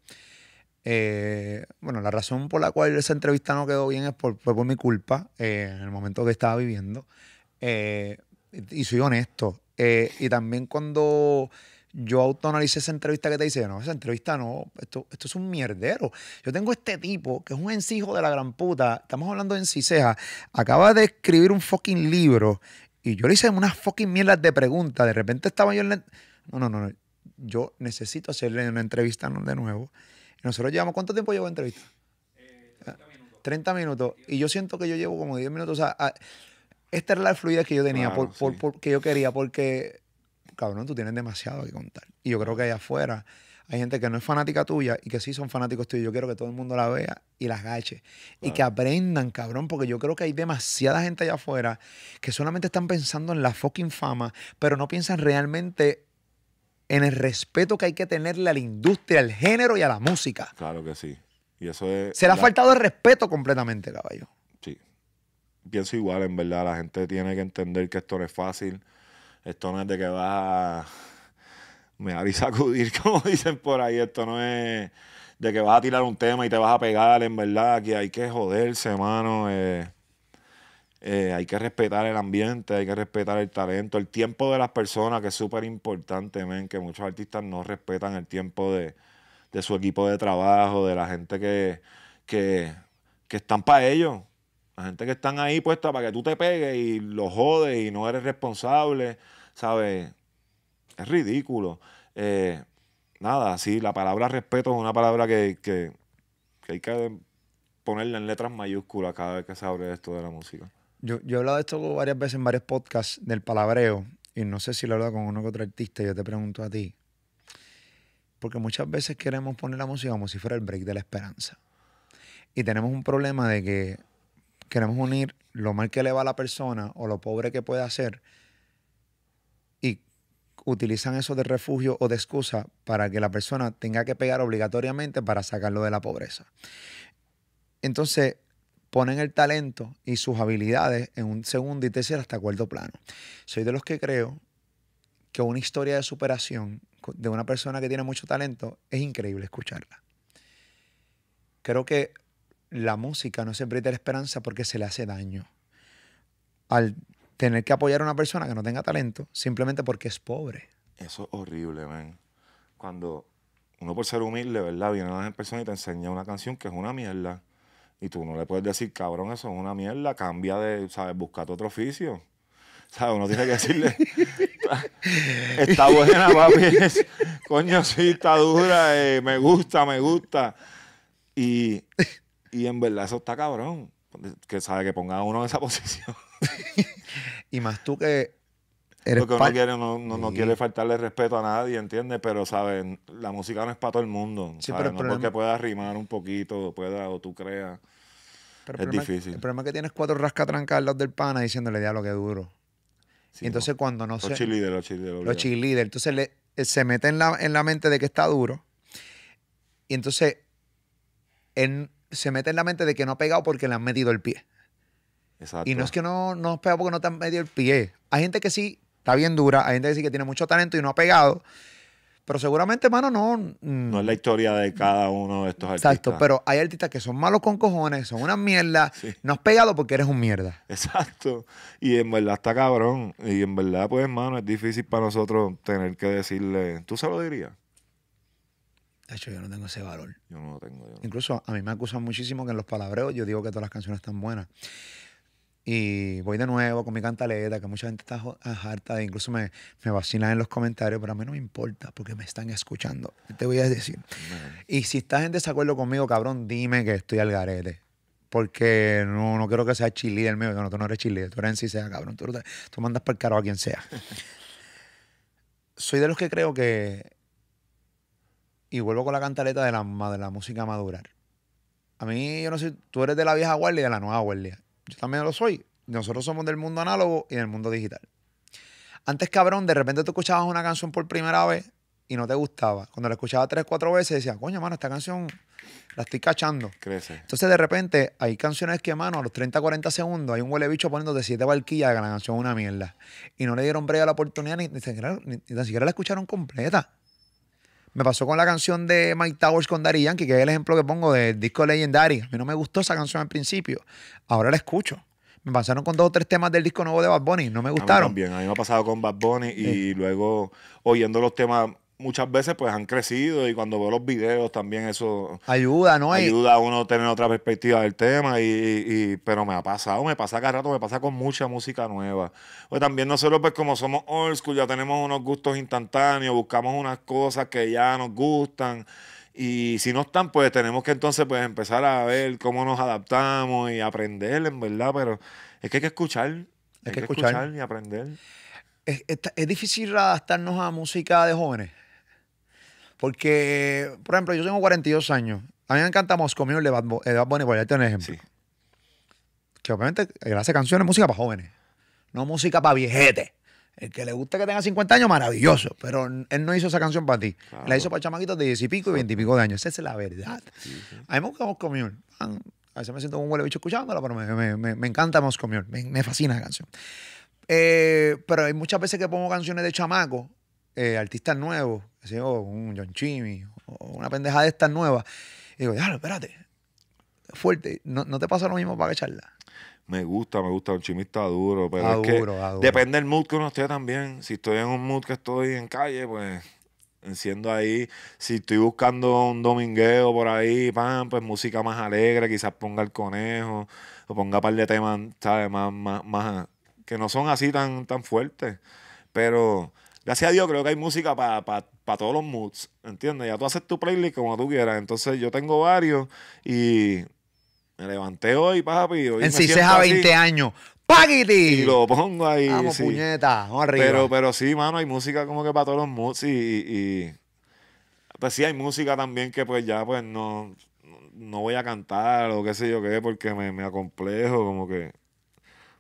S1: eh, bueno, la razón por la cual esa entrevista no quedó bien es por, por mi culpa eh, en el momento que estaba viviendo y soy honesto. y también cuando yo autoanalicé esa entrevista que te dice, No, esa entrevista no, esto, esto es un mierdero. Yo tengo este tipo que es un encijo de la gran puta. Estamos hablando de enciseja. Acaba de escribir un fucking libro y yo le hice unas fucking mierdas de preguntas. De repente estaba yo en la. No, no, no, no. Yo necesito hacerle una entrevista de nuevo. nosotros llevamos, ¿cuánto tiempo llevo la entrevista? 30 eh, minutos. 30 minutos. Y yo siento que yo llevo como 10 minutos. O sea, esta era la fluidez que yo tenía, por, que yo quería, porque cabrón, tú tienes demasiado que contar. Y yo creo que allá afuera hay gente que no es fanática tuya y que sí son fanáticos tuyos. Yo quiero que todo el mundo la vea y la agache. Y que aprendan, cabrón, porque yo creo que hay demasiada gente allá afuera que solamente están pensando en la fucking fama, pero no piensan realmente en el respeto que hay que tenerle a la industria, al género y a la música.
S2: Claro que sí. Y eso es. Se le ha faltado el respeto completamente, caballo. Sí. Pienso igual, en verdad. La gente tiene que entender que esto no es fácil esto no es de que vas a me y sacudir, como dicen por ahí. Esto no es de que vas a tirar un tema y te vas a pegar, en verdad, que hay que joderse, hermano. Eh, eh, hay que respetar el ambiente, hay que respetar el talento, el tiempo de las personas, que es súper importante, men, que muchos artistas no respetan el tiempo de, su equipo de trabajo, de la gente que, que están para ellos. La gente que están ahí puesta para que tú te pegues y lo jodes y no eres responsable, ¿sabes? Es ridículo. Eh, nada, sí, la palabra respeto es una palabra que, hay que ponerla en letras mayúsculas cada vez que se abre esto de la música.
S1: Yo, yo he hablado de esto varias veces en varios podcasts del palabreo y no sé si lo he hablado con uno que otro artista, yo te pregunto a ti. Porque muchas veces queremos poner la música como si fuera el break de la esperanza. Y tenemos un problema de que queremos unir lo mal que le va a la persona o lo pobre que puede hacer y utilizan eso de refugio o de excusa para que la persona tenga que pegar obligatoriamente para sacarlo de la pobreza. Entonces, ponen el talento y sus habilidades en un segundo y tercer hasta cuarto plano. Soy de los que creo que una historia de superación de una persona que tiene mucho talento es increíble escucharla. Creo que la música no siempre te da esperanza porque se le hace daño. Al tener que apoyar a una persona que no tenga talento simplemente porque es pobre.
S2: Eso es horrible, man. Cuando uno por ser humilde, ¿verdad? Viene a la persona y te enseña una canción que es una mierda. Y tú no le puedes decir, cabrón, eso es una mierda, cambia de, ¿sabes? Buscate otro oficio. ¿Sabes? Uno tiene que decirle,
S3: está buena, papi.
S2: Coño, sí, está dura, eh, me gusta, me gusta. Y y en verdad eso está cabrón. Que sabe que ponga a uno en esa posición. y más tú que eres Porque uno quiere, no, no, quiere faltarle respeto a nadie, ¿entiendes? Pero, ¿sabes? La música no es para todo el mundo. Sí, pero no porque pueda rimar un poquito, pueda, o tú creas. es difícil. el
S1: problema es que tienes cuatro rascatrancas al lado del pana diciéndole, lo que duro. y entonces cuando no los se... los
S2: cheerleader. Los
S1: Entonces eh, se mete en la, en la mente de que está duro. Y entonces él se mete en la mente de que no ha pegado porque le han metido el pie. Exacto. Y no es que no, no has pegado porque no te han metido el pie. Hay gente que sí está bien dura, hay gente que sí que tiene mucho talento y no ha pegado. Pero seguramente, mano, no. Mm. No es la historia de cada uno de estos artistas. Exacto, pero hay artistas que son malos con cojones, son una mierda. No has pegado porque eres un mierda.
S2: Exacto. Y en verdad está cabrón. Y en verdad, pues, mano, es difícil para nosotros tener que decirle. ¿Tú se lo dirías?
S1: De hecho, yo no tengo ese valor. Yo no lo tengo. Incluso a mí me acusan muchísimo que en los palabreos yo digo que todas las canciones están buenas. Y voy de nuevo con mi cantaleta, que mucha gente está ah, harta, incluso me, me vacilan en los comentarios, pero a mí no me importa porque me están escuchando. Te voy a decir. Y si estás en desacuerdo conmigo, cabrón, dime que estoy al garete. Porque no, quiero que sea chile el mío. No, tú no eres chile, tú eres en sea, cabrón. Tú, mandas por el caro a quien sea. Soy de los que creo que y vuelvo con la cantaleta de la, de la música madurar. A mí, yo no sé, tú eres de la vieja guardia y de la nueva guardia. Yo también lo soy. Nosotros somos del mundo análogo y del mundo digital. Antes, cabrón, de repente tú escuchabas una canción por primera vez y no te gustaba. Cuando la escuchabas tres, cuatro veces, decías, coño, mano, esta canción la estoy cachando.
S2: Crece. Entonces,
S1: de repente, hay canciones que, mano, a los 30, 40 segundos, hay un huele bicho poniéndote siete barquillas de que la canción es una mierda. Y no le dieron breve la oportunidad ni, ni, siquiera la escucharon completa. Me pasó con la canción de Mike Towers con Daddy Yankee, que es el ejemplo que pongo del disco Legendary. A mí no me gustó esa canción al principio. Ahora la escucho. Me pasaron con dos o tres temas del disco nuevo de Bad Bunny. No me gustaron.
S2: A mí me ha pasado con Bad Bunny y luego oyendo los temas muchas veces pues han crecido y cuando veo los videos también eso ayuda, ¿no? Ayuda a uno tener otra perspectiva del tema y, pero me ha pasado, me pasa cada rato, me pasa con mucha música nueva. Pues también nosotros pues como somos old school ya tenemos unos gustos instantáneos, buscamos unas cosas que ya nos gustan y si no están pues tenemos que entonces pues empezar a ver cómo nos adaptamos y aprender, en verdad, pero es que hay que escuchar,
S3: hay, que, escuchar.
S2: y aprender. es difícil adaptarnos a música de jóvenes.
S1: Porque, por ejemplo, yo tengo 42 años. A mí me encanta Moscomión de Bad, Bunny, por darte un ejemplo. Que obviamente él eh, hace canciones, música para jóvenes, no música para viejetes. El que le gusta que tenga 50 años, maravilloso. Pero él no hizo esa canción para ti. La hizo para chamaquitos de 10 y pico y 20 y pico de años. Esa es la verdad. A mí me gusta A veces me siento como un huele bicho escuchándola, pero me, encanta Moscomión. Me, fascina la canción. Eh, pero hay muchas veces que pongo canciones de chamaco, eh, artistas nuevos, o un John Chimmy, o una pendeja de estas nuevas. Y digo, ya, espérate, fuerte. ¿No,
S2: te pasa lo mismo para echarla? Me gusta, me gusta. John Chimmy está duro, pero es que depende del mood que uno esté también. Si estoy en un mood que estoy en calle, pues enciendo ahí. Si estoy buscando un domingueo por ahí, pan, pues música más alegre, quizás ponga el conejo, o ponga un par de temas, ¿sabes? Más, más, que no son así tan, tan fuertes. Pero gracias a Dios creo que hay música para para todos los moods, ¿entiendes? Ya tú haces tu playlist como tú quieras. Entonces yo tengo varios y me levanté hoy, papi. Hoy en a 20 años. ¡Paguiti! Y lo pongo ahí. Vamos,
S1: puñetas, vamos arriba. Pero,
S2: pero sí, mano, hay música como que para todos los moods y, y, pues sí hay música también que pues ya pues no, no voy a cantar o qué sé yo qué porque me, me acomplejo como que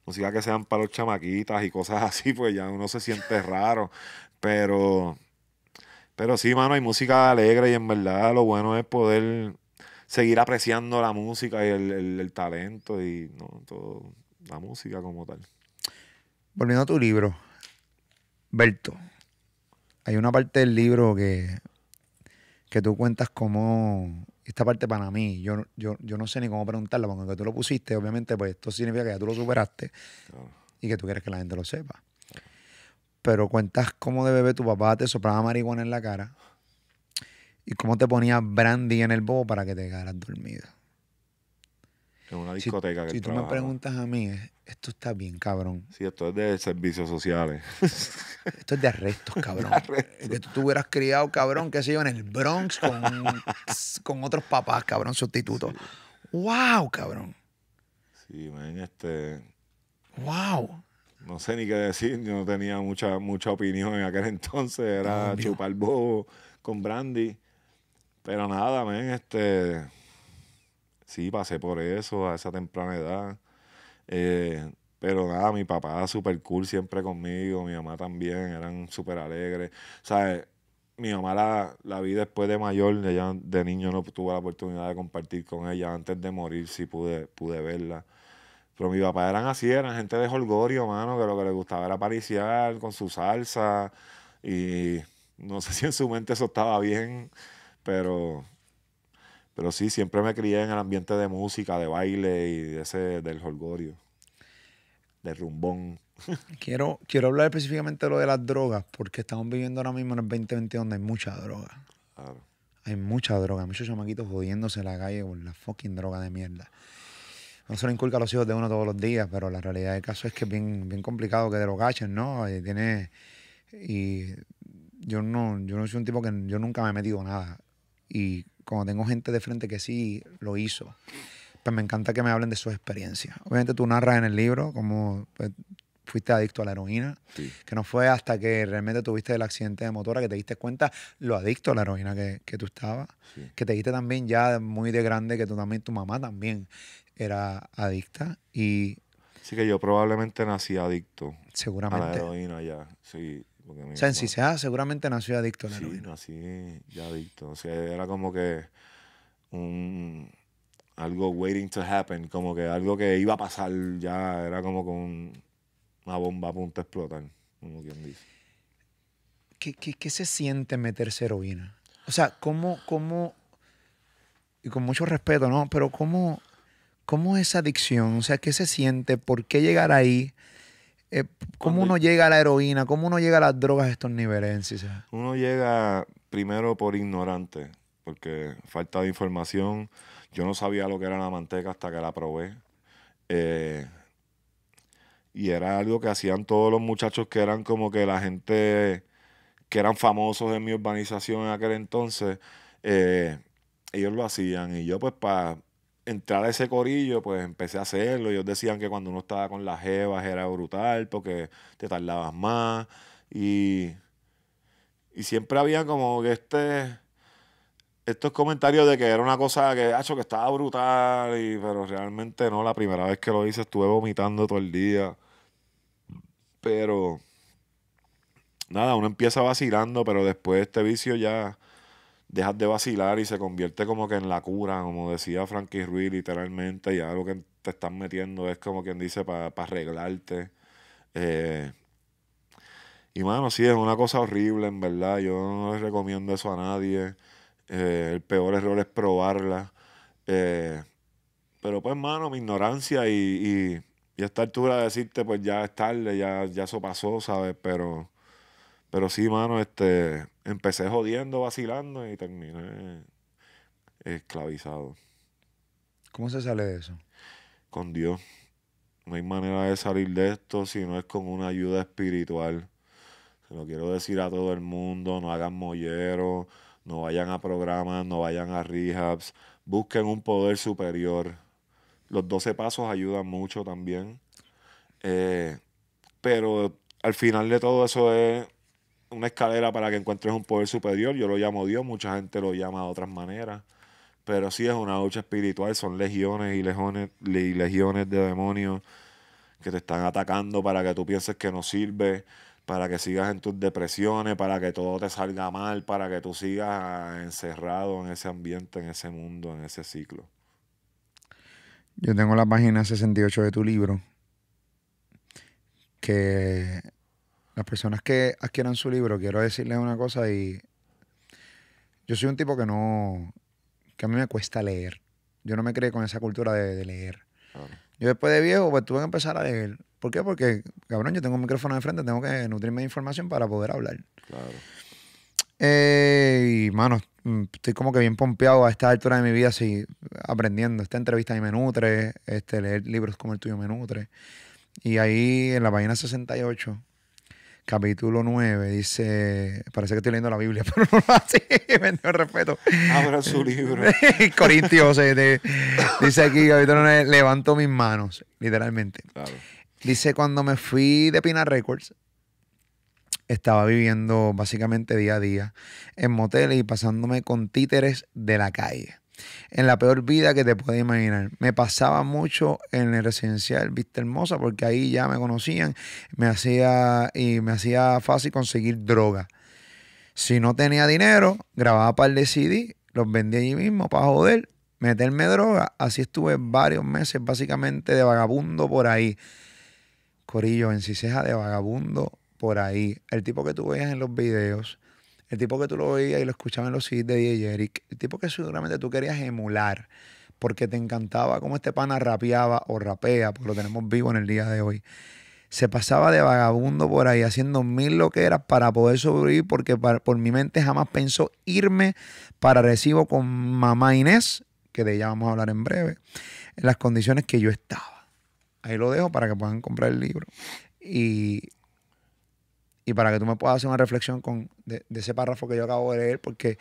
S2: música que sean para los chamaquitas y cosas así pues ya uno se siente raro pero pero sí, mano, hay música alegre y en verdad lo bueno es poder seguir apreciando la música y el, talento y ¿no? todo, la música como tal.
S1: Volviendo a tu libro, Berto, hay una parte del libro que, que tú cuentas como esta parte para mí, yo, yo, yo no sé ni cómo preguntarla, porque aunque tú lo pusiste, obviamente, pues esto significa que ya tú lo superaste y que tú quieres que la gente lo sepa pero cuentas cómo de bebé tu papá te soplaba marihuana en la cara y cómo te ponía brandy en el bobo para que te quedaras dormido.
S2: En una discoteca si, trabajaba. Si tú me preguntas a mí, esto está bien, cabrón. Sí, esto es de servicios sociales. Esto es de arrestos, cabrón.
S1: Que tú te hubieras criado, cabrón, que se yo, en el Bronx con, otros papás, cabrón, sustitutos. ¡Wow, cabrón!
S2: Sí, imagínate este. ¡Wow! no sé ni qué decir, yo no tenía mucha, mucha opinión en aquel entonces, era ah, chupar bobo con brandy. Pero nada, men, este. Sí, pasé por eso a esa temprana edad. Eh, pero nada, mi papá súper cool siempre conmigo, mi mamá también, eran súper alegres. ¿Sabes? mi mamá la, la, vi después de mayor, de niño no tuve la oportunidad de compartir con ella, antes de morir sí pude, pude verla. Pero mi papá eran así, eran gente de Holgorio, mano, que lo que le gustaba era pariciar con su salsa. Y no sé si en su mente eso estaba bien, pero, pero sí, siempre me crié en el ambiente de música, de baile y ese, del Holgorio, de rumbón. Quiero, quiero
S1: hablar específicamente de lo de las drogas, porque estamos viviendo ahora mismo en el 2020 donde hay mucha droga. Hay mucha droga, muchos chamaquitos jodiéndose en la calle con la fucking droga de mierda no se lo inculca a los hijos de uno todos los días, pero la realidad del caso es que es bien, bien complicado que te lo cachen, ¿no? Y eh, tiene, y yo no, yo no soy un tipo que yo nunca me he metido nada. Y como tengo gente de frente que sí lo hizo, pues me encanta que me hablen de sus experiencias. Obviamente tú narras en el libro cómo pues, fuiste adicto a la heroína, que no fue hasta que realmente tuviste el accidente de motora que te diste cuenta lo adicto a la heroína que, que tú estabas, que te diste también ya muy de grande, que tú también, tu mamá también era
S2: adicta y... Sí que yo probablemente nací adicto. Seguramente. A la heroína ya, sí. o sea, en sí
S1: seguramente nací adicto a la sí, heroína.
S2: nací ya adicto. O sea, era como que algo waiting to happen, como que algo que iba a pasar ya, era como con una bomba a punto de explotar, como quien dice.
S1: ¿Qué, se siente meterse heroína? O sea, ¿cómo, cómo, y con mucho respeto, ¿no? Pero ¿cómo, ¿Cómo es esa adicción? O sea, ¿qué se siente? ¿Por qué llegar ahí? Eh, ¿Cómo uno llega a la heroína? ¿Cómo uno llega a las drogas a estos niveles?
S2: Uno llega primero por ignorante, porque falta de información. Yo no sabía lo que era la manteca hasta que la probé. Eh, y era algo que hacían todos los muchachos que eran como que la gente que eran famosos en mi urbanización en aquel entonces. Eh, ellos lo hacían y yo pues para entrar a ese corillo, pues empecé a hacerlo. Ellos decían que cuando uno estaba con las jevas era brutal porque te tardabas más. Y, y siempre había como que este estos comentarios de que era una cosa que, que estaba brutal, pero realmente no, la primera vez que lo hice estuve vomitando todo el día. Pero, nada, uno empieza vacilando, pero después este vicio ya dejas de vacilar y se convierte como que en la cura, como decía Frankie Ruiz literalmente, y algo que te están metiendo es como quien dice para arreglarte. Eh, y mano, sí, es una cosa horrible, en verdad. Yo no les recomiendo eso a nadie. Eh, el peor error es probarla. Eh, pero pues, mano, mi ignorancia y, esta altura decirte, pues ya es tarde, ya, ya eso pasó, ¿sabes? Pero, pero sí, mano, este Empecé jodiendo, vacilando y terminé esclavizado. ¿Cómo se sale de eso? Con Dios. No hay manera de salir de esto si no es con una ayuda espiritual. Se lo quiero decir a todo el mundo, no hagan mollero, no vayan a programas, no vayan a rehabs, busquen un poder superior. Los 12 pasos ayudan mucho también. Eh, pero al final de todo eso es una escalera para que encuentres un poder superior. Yo lo llamo Dios, mucha gente lo llama de otras maneras. Pero sí es una lucha espiritual, son legiones y legiones, y legiones de demonios que te están atacando para que tú pienses que no sirve, para que sigas en tus depresiones, para que todo te salga mal, para que tú sigas ah, encerrado en ese ambiente, en ese mundo, en ese ciclo.
S1: Yo tengo la página 68 de tu libro, que las personas que adquieran su libro, quiero decirles una cosa y yo soy un tipo que no, que a mí me cuesta leer. Yo no me creé con esa cultura de, leer. Yo después de viejo, pues tuve que empezar a leer. ¿Por qué? Porque, cabrón, yo tengo un micrófono de frente, tengo que nutrirme de información para poder hablar. Claro. Eh, y, mano, estoy como que bien pompeado a esta altura de mi vida, así, aprendiendo. Esta entrevista a me nutre, este, leer libros como el tuyo me nutre. Y ahí, en la página 68, capítulo 9, dice, parece que estoy leyendo la Biblia, pero no
S2: me dio respeto. Abra ah, su libro. Corintios,
S1: dice aquí, capítulo 9, levanto mis manos, literalmente. Dice, cuando me fui de Pina Records, estaba viviendo básicamente día a día en moteles y pasándome con títeres de la calle en la peor vida que te puedes imaginar. Me pasaba mucho en el residencial Vista Hermosa porque ahí ya me conocían, me hacía y me hacía fácil conseguir droga. Si no tenía dinero, grababa para de CD, los vendía allí mismo para joder, meterme droga. Así estuve varios meses básicamente de vagabundo por ahí. Corillo, en Ciseja de vagabundo por ahí. El tipo que tú ves en los videos el tipo que tú lo veías y lo escuchabas en los CDs de DJ Eric, el tipo que seguramente tú querías emular porque te encantaba cómo este pana rapeaba o rapea, porque lo tenemos vivo en el día de hoy. Se pasaba de vagabundo por ahí haciendo mil lo que era para poder sobrevivir, porque por mi mente jamás pensó irme para Recibo con mamá Inés, que de ella vamos a hablar en breve, en las condiciones que yo estaba. Ahí lo dejo para que puedan comprar el libro. Y y para que tú me puedas hacer una reflexión con, de, ese párrafo que yo acabo de leer, porque,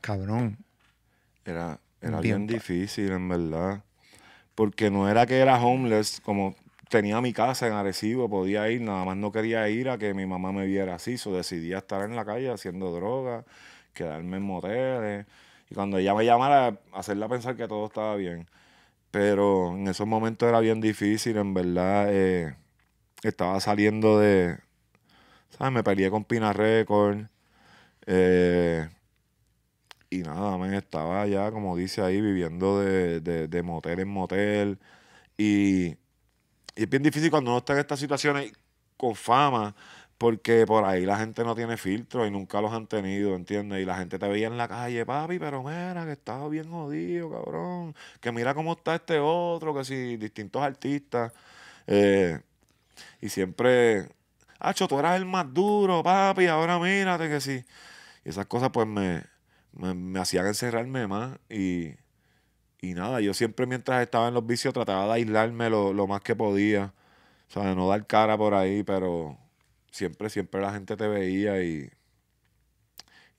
S1: cabrón.
S2: Era, bien, difícil, en verdad. Porque no era que era homeless, como tenía mi casa en Arecibo, podía ir, nada más no quería ir a que mi mamá me viera así, so decidí estar en la calle haciendo droga, quedarme en moteles. Y cuando ella me llamara, hacerla pensar que todo estaba bien. Pero en esos momentos era bien difícil, en verdad. Eh, estaba saliendo de, me peleé con Pina Record. Eh, y nada, me estaba ya, como dice ahí, viviendo de, motel en motel. Y, es bien difícil cuando uno está en estas situaciones con fama, porque por ahí la gente no tiene filtro y nunca los han tenido, ¿entiendes? Y la gente te veía en la calle, papi, pero mira, que estaba bien jodido, cabrón. Que mira cómo está este otro, que si distintos artistas. Eh, y siempre Hacho, tú eras el más duro, papi, ahora mírate que sí. Y esas cosas pues me, me, hacían encerrarme más y, nada, yo siempre mientras estaba en los vicios trataba de aislarme lo, más que podía, o sea, de no dar cara por ahí, pero siempre, siempre la gente te veía y,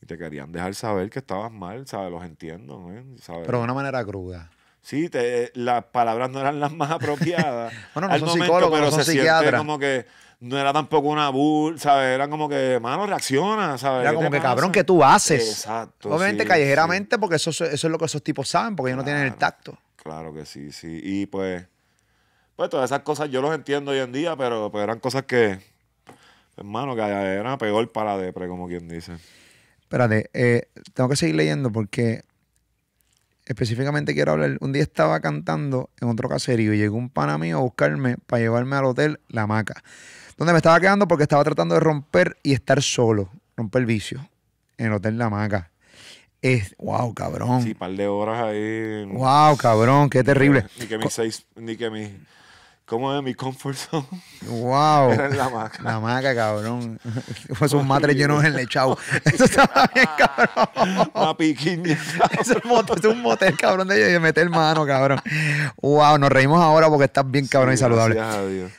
S2: y te querían dejar saber que estabas mal, ¿sabes? Los entiendo, ¿eh? Pero de una manera cruda. Sí, te, las palabras no eran las más apropiadas. bueno, no son psicólogos, pero no son se como que no era tampoco una bull, ¿sabes? Era como que, mano, reacciona, ¿sabes? Era como que, cabrón, que tú haces? Exacto. Obviamente callejeramente,
S1: porque eso, eso es lo que esos tipos saben, porque ellos no tienen el tacto.
S2: Claro que sí, sí. Y pues, pues todas esas cosas yo los entiendo hoy en día, pero, pero pues, eran cosas que, hermano, que era peor para Depre, como quien dice.
S1: Espérate, eh, tengo que seguir leyendo porque específicamente quiero hablar. Un día estaba cantando en otro caserío y llegó un pana mío a buscarme para llevarme al hotel La Maca, donde me estaba quedando porque estaba tratando de romper y estar solo, romper vicio en el hotel La Maca. Es, wow, cabrón. Sí,
S2: par de horas ahí. Wow, cabrón, qué terrible. Ni que mis seis, que ¿Cómo es mi comfort zone? ¡Wow! Era en la maca. La maca,
S1: cabrón. Fue sus madre llenos en lechado. Eso estaba
S2: bien, cabrón. Una
S1: piquiña. Eso es un motel, cabrón, de meter mano, cabrón. ¡Wow! Nos reímos ahora porque estás bien, cabrón, y saludable.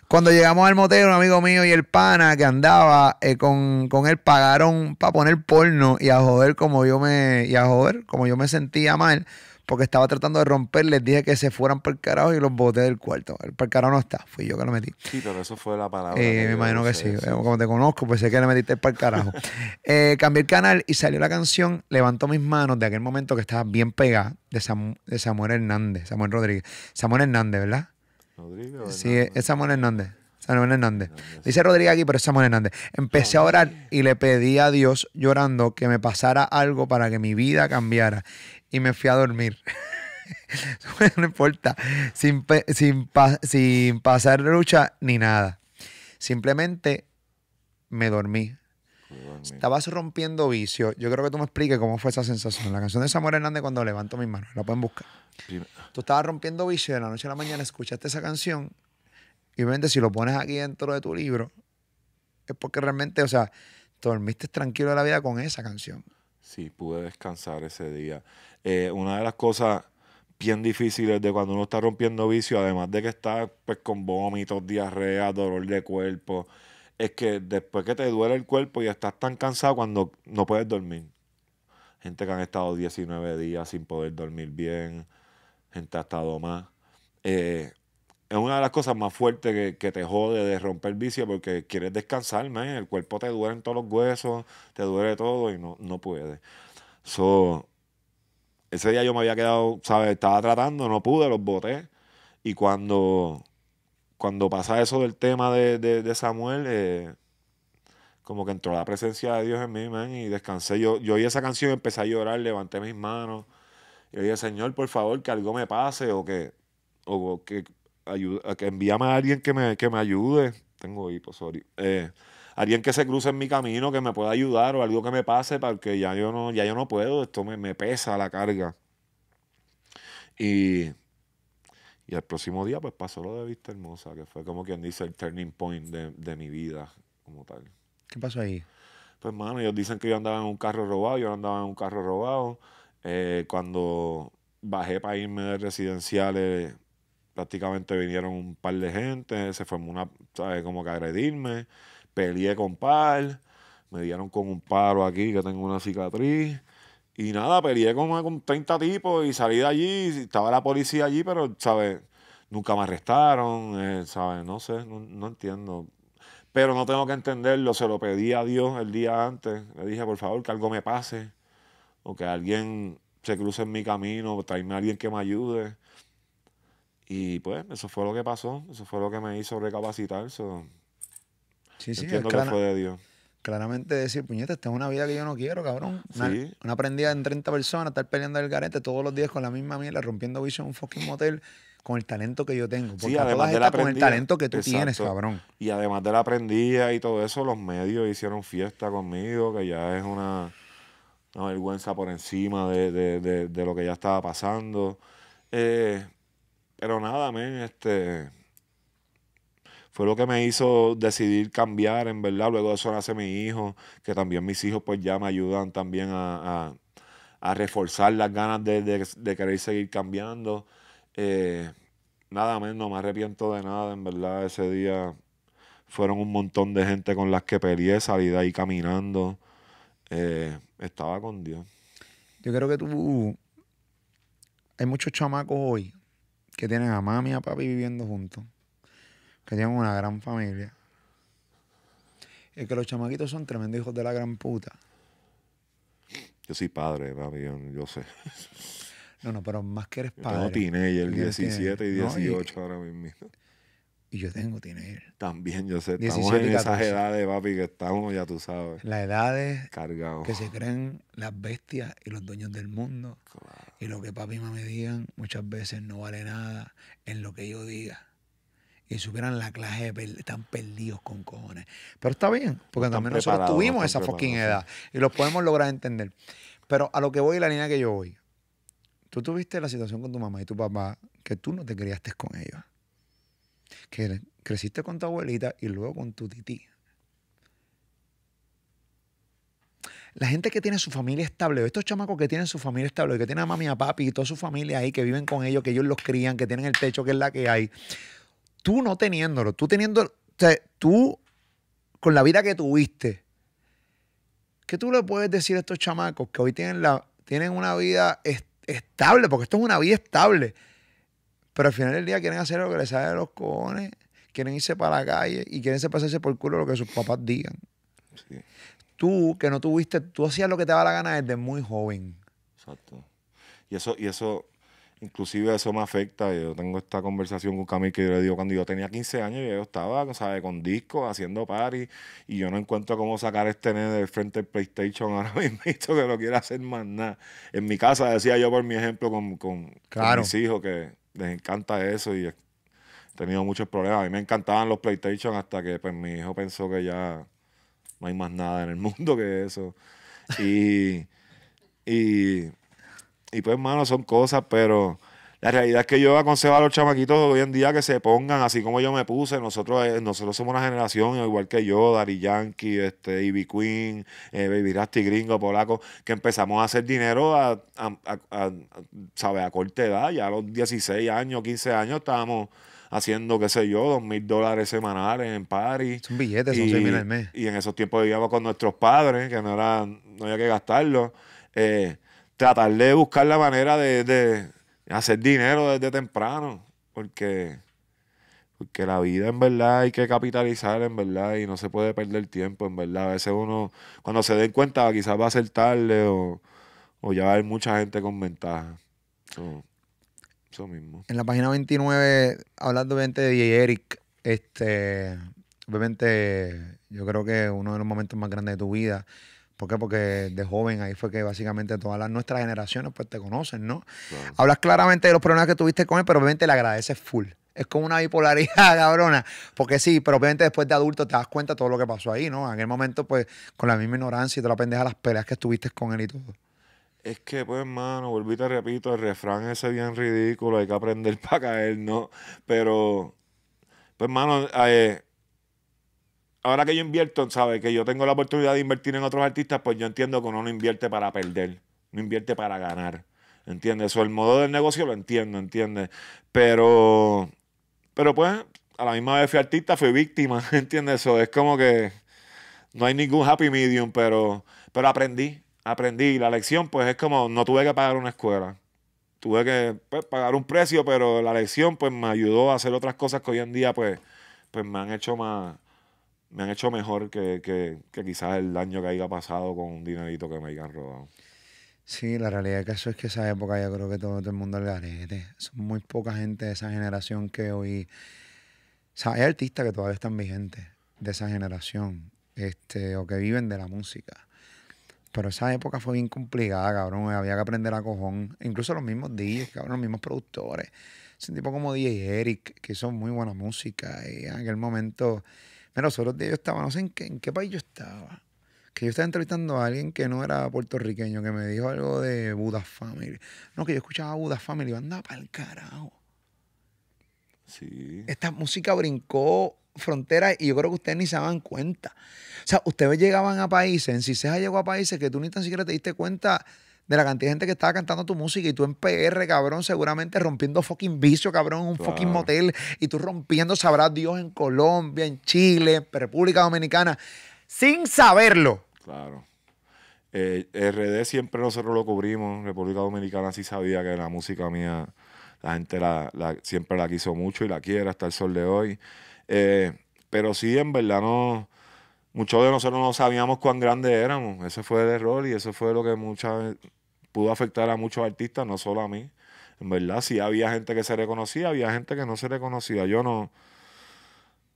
S1: Cuando llegamos al motel, un amigo mío y el pana que andaba eh, con, con él pagaron para poner porno y a joder como yo me, y a joder como yo me sentía mal porque estaba tratando de romper, les dije que se fueran para el carajo y los boté del cuarto. El para carajo no está, fui yo que lo metí.
S2: Sí, pero eso fue la palabra. Eh, me
S1: imagino que sí. Eh, como te conozco, pues sé que le metiste el para el carajo. Eh, cambié el canal y salió la canción levantó mis manos de aquel momento que estaba bien pegada de, Samuel Hernández, Samuel Rodríguez. Samuel Hernández, ¿verdad? Rodríguez. Sí, es Samuel Hernández. Samuel Hernández. Dice Rodríguez aquí, pero es Samuel Hernández. Empecé a orar y le pedí a Dios llorando que me pasara algo para que mi vida cambiara y me fui a dormir. no importa, sin, sin, sin pasar lucha ni nada. Simplemente me dormí. Estabas rompiendo vicio. Yo creo que tú me expliques cómo fue esa sensación. La canción de Samuel Hernández cuando levanto mis manos, la pueden buscar. Tú estabas rompiendo vicio de la noche a la mañana, escuchaste esa canción y obviamente si lo pones aquí dentro de tu libro es porque realmente, o sea, dormiste tranquilo de la vida con esa canción.
S2: Sí, pude descansar ese día. Eh, una de las cosas bien difíciles de cuando uno está rompiendo vicio, además de que está pues, con vómitos, diarrea, dolor de cuerpo, es que después que te duele el cuerpo y estás tan cansado cuando no puedes dormir. Gente que han estado 19 días sin poder dormir bien, gente ha estado más. Eh, es una de las cosas más fuertes que, te jode de romper vicio porque quieres descansar, El cuerpo te duele en todos los huesos, te duele todo y no, no puedes. So, ese día yo me había quedado, ¿sabes? Estaba tratando, no pude, los boté. Y cuando, cuando pasa eso del tema de, de, Samuel, eh, como que entró la presencia de Dios en mí, man, y descansé. Yo, yo oí esa canción, empecé a llorar, levanté mis manos. Y le dije, Señor, por favor, que algo me pase o que, o que, que envíame a alguien que me, que me ayude. Tengo hipo, sorry. Eh, alguien que se cruce en mi camino, que me pueda ayudar o algo que me pase, porque ya yo no, ya yo no puedo, esto me, pesa la carga. Y, y al próximo día, pues pasó lo de Vista Hermosa, que fue como quien dice el turning point de, de mi vida como tal. ¿Qué pasó ahí? Pues, mano, ellos dicen que yo andaba en un carro robado, yo andaba en un carro robado. Eh, cuando bajé para irme de residenciales, eh, prácticamente vinieron un par de gente, se formó una, ¿sabes? Como que agredirme peleé con par, me dieron con un paro aquí que tengo una cicatriz. Y nada, peleé con, 30 tipos y salí de allí, estaba la policía allí, pero, ¿sabes? Nunca me arrestaron, eh, ¿sabes? No sé, no, entiendo pero no tengo que entenderlo. Se lo pedí a Dios el día antes. Le dije, por favor, que algo me pase o que alguien se cruce en mi camino, o a alguien que me ayude. Y pues, eso fue lo que pasó. Eso fue lo que me hizo recapacitar. Sí, sí, Dios.
S1: Claramente decir, puñete, esta es una vida que yo no quiero, cabrón. Una, aprendida prendida en 30 personas, estar peleando el garete todos los días con la misma mierda, rompiendo vision un fucking motel con el talento que yo tengo. Porque sí, además de con el talento que tú tienes, cabrón.
S2: Y además de la prendida y todo eso, los medios hicieron fiesta conmigo, que ya es una, vergüenza por encima de, lo que ya estaba pasando. Eh, pero nada, men, este fue lo que me hizo decidir cambiar, en verdad. Luego de eso nace mi hijo, que también mis hijos pues ya me ayudan también a, reforzar las ganas de, querer seguir cambiando. Eh, nada menos, no me arrepiento de nada, en verdad. Ese día fueron un montón de gente con las que peleé, salida de ahí caminando. Eh, estaba con Dios. Yo creo
S1: que tú... Hay muchos chamacos hoy que tienen a mami y a papi viviendo juntos que tienen una gran familia. Es que los chamaquitos son tremendos hijos de la gran puta.
S2: Yo soy padre, papi, yo, sé.
S1: No, no, pero más que eres padre. Yo tengo el 17 y 18
S2: ahora mismo. Y yo tengo él. También, yo sé. Estamos en esas edades, papi, que estamos, ya tú sabes. Las edades que se creen
S1: las bestias y los dueños del mundo. Y lo que papi y mamá digan muchas veces no vale nada en lo que yo diga y supieran la clase de están perdidos con cojones. Pero está bien, porque también nosotros tuvimos esa fucking edad y lo podemos lograr entender. Pero a lo que voy, la línea que yo voy, tú tuviste la situación con tu mamá y tu papá que tú no te criaste con ellos. Que creciste con tu abuelita y luego con tu tití. La gente que tiene su familia estable, estos chamacos que tienen su familia estable, que tienen a mami, a papi y toda su familia ahí, que viven con ellos, que ellos los crían, que tienen el techo que es la que hay tú no teniéndolo, tú teniendo, tú con la vida que tuviste, ¿qué tú le puedes decir a estos chamacos que hoy tienen, la, tienen una vida estable? Porque esto es una vida estable. Pero al final del día quieren hacer lo que les sale de los cojones, quieren irse para la calle y quieren pasarse por culo lo que sus papás digan. Tú, que no tuviste, tú hacías lo que te daba la gana desde muy joven.
S2: Exacto. Y eso, y eso Inclusive eso me afecta. Yo tengo esta conversación con Camil que yo le digo, cuando yo tenía 15 años, y yo estaba ¿sabe? con discos, haciendo party, y yo no encuentro cómo sacar este nene del frente del PlayStation ahora mismo, que no quiere hacer más nada. En mi casa decía yo, por mi ejemplo, con, mis hijos, que les encanta eso y he tenido muchos problemas. A mí me encantaban los PlayStation hasta que pues, mi hijo pensó que ya no hay más nada en el mundo que eso. Y... y y pues, hermano, son cosas, pero la realidad es que yo aconsejo a los chamaquitos hoy en día que se pongan así como yo me puse. Nosotros, eh, nosotros somos una generación, igual que yo, Dari Yankee, este, Ivy Queen, eh, Baby Rasty Gringo, Polaco, que empezamos a hacer dinero a, ¿sabe? a corta edad. Ya a los 16 años, 15 años estábamos haciendo, qué sé yo, dos mil dólares semanales en París. Son billetes, y, son seis mil al mes. Y en esos tiempos vivíamos con nuestros padres, que no, eran, no había que gastarlo. Eh, tratar de buscar la manera de, hacer dinero desde temprano, porque, porque la vida en verdad hay que capitalizar en verdad y no se puede perder tiempo en verdad. A veces uno, cuando se den cuenta, quizás va a ser tarde o, ya va a haber mucha gente con ventaja. eso mismo.
S1: En la página 29, hablando de Eric, este, obviamente yo creo que uno de los momentos más grandes de tu vida ¿Por qué? Porque de joven ahí fue que básicamente todas las, nuestras generaciones pues te conocen, ¿no? Hablas claramente de los problemas que tuviste con él, pero obviamente le agradeces full. Es como una bipolaridad, cabrona. Porque sí, pero obviamente después de adulto te das cuenta de todo lo que pasó ahí, ¿no? En aquel momento, pues, con la misma ignorancia y toda la pendeja, las peleas que estuviste con él y todo.
S2: Es que, pues, hermano, volví te repito, el refrán ese bien ridículo, hay que aprender para caer, ¿no? Pero, pues, hermano, eh, ahora que yo invierto, ¿sabes? Que yo tengo la oportunidad de invertir en otros artistas, pues yo entiendo que uno no invierte para perder, no invierte para ganar. ¿Entiendes? Eso, el modo del negocio lo entiendo, ¿entiendes? Pero, pero pues, a la misma vez fui artista, fui víctima, ¿entiendes? Eso es como que no hay ningún happy medium, pero, pero aprendí, aprendí. La lección, pues, es como no tuve que pagar una escuela. Tuve que pues, pagar un precio, pero la lección, pues, me ayudó a hacer otras cosas que hoy en día, pues, pues me han hecho más, me han hecho mejor que, que, que quizás el daño que haya pasado con un dinerito que me hayan robado.
S1: Sí, la realidad del caso es que esa época ya creo que todo, el mundo le garete. Son muy poca gente de esa generación que hoy... O sea, hay artistas que todavía están vigentes de esa generación este, o que viven de la música. Pero esa época fue bien complicada, cabrón. Había que aprender a cojón. Incluso los mismos DJs, cabrón, los mismos productores. Es un tipo como DJ Eric, que hizo muy buena música. Y en aquel momento los otros yo estaba, no sé en qué, en qué país yo estaba, que yo estaba entrevistando a alguien que no era puertorriqueño, que me dijo algo de Buda Family. No, que yo escuchaba Buda Family, anda para el carajo. Sí. Esta música brincó fronteras y yo creo que ustedes ni se daban cuenta. O sea, ustedes llegaban a países, en ha llegó a países que tú ni tan siquiera te diste cuenta de la cantidad de gente que estaba cantando tu música y tú en PR, cabrón, seguramente rompiendo fucking vicio, cabrón, en un fucking motel y tú rompiendo, sabrás, Dios, en Colombia, en Chile, República Dominicana, sin saberlo.
S2: Claro. Eh, RD siempre nosotros lo cubrimos, República Dominicana sí sabía que la música mía, la gente siempre la quiso mucho y la quiere hasta el sol de hoy. Eh, pero sí, en verdad no muchos de nosotros no sabíamos cuán grandes éramos. Ese fue el error y eso fue lo que muchas pudo afectar a muchos artistas, no solo a mí. En verdad, si había gente que se reconocía, había gente que no se reconocía. Yo no,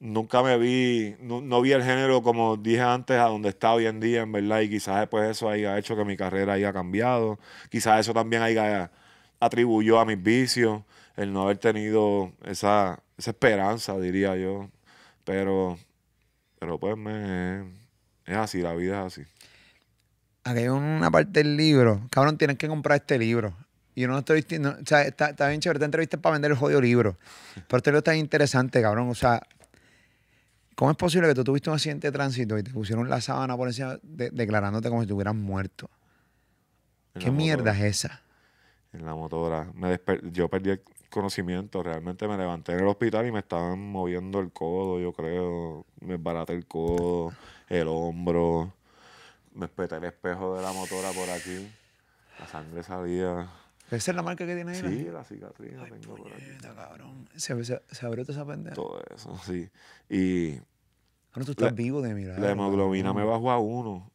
S2: nunca me vi, no, vi el género como dije antes a donde está hoy en día, en verdad, y quizás después eso haya hecho que mi carrera haya cambiado, quizás eso también haya atribuyó a mis vicios, el no haber tenido esa, esa esperanza, diría yo, pero, pero pues me, es así, la vida es así
S1: aquí hay una parte del libro. Cabrón, tienes que comprar este libro. Y no estoy diciendo... o sea, está, bien chévere Te entrevista para vender el jodido libro. Pero este libro está interesante, cabrón. O sea, ¿cómo es posible que tú tuviste un accidente de tránsito y te pusieron la sábana por encima declarándote como si estuvieras muerto? ¿Qué mierda es esa?
S2: En la motora. Me yo perdí el conocimiento. Realmente me levanté en el hospital y me estaban moviendo el codo, yo creo. Me barate el codo, el hombro me espeté el espejo de la motora por aquí. La sangre salía.
S1: ¿Esa es la marca que tiene ahí? Sí, la cicatriz la tengo por aquí. cabrón. ¿Se, se abrió toda esa pendeja?
S2: Todo eso, sí. Y... Ahora tú estás vivo de mirar. La hemoglobina me bajó a uno.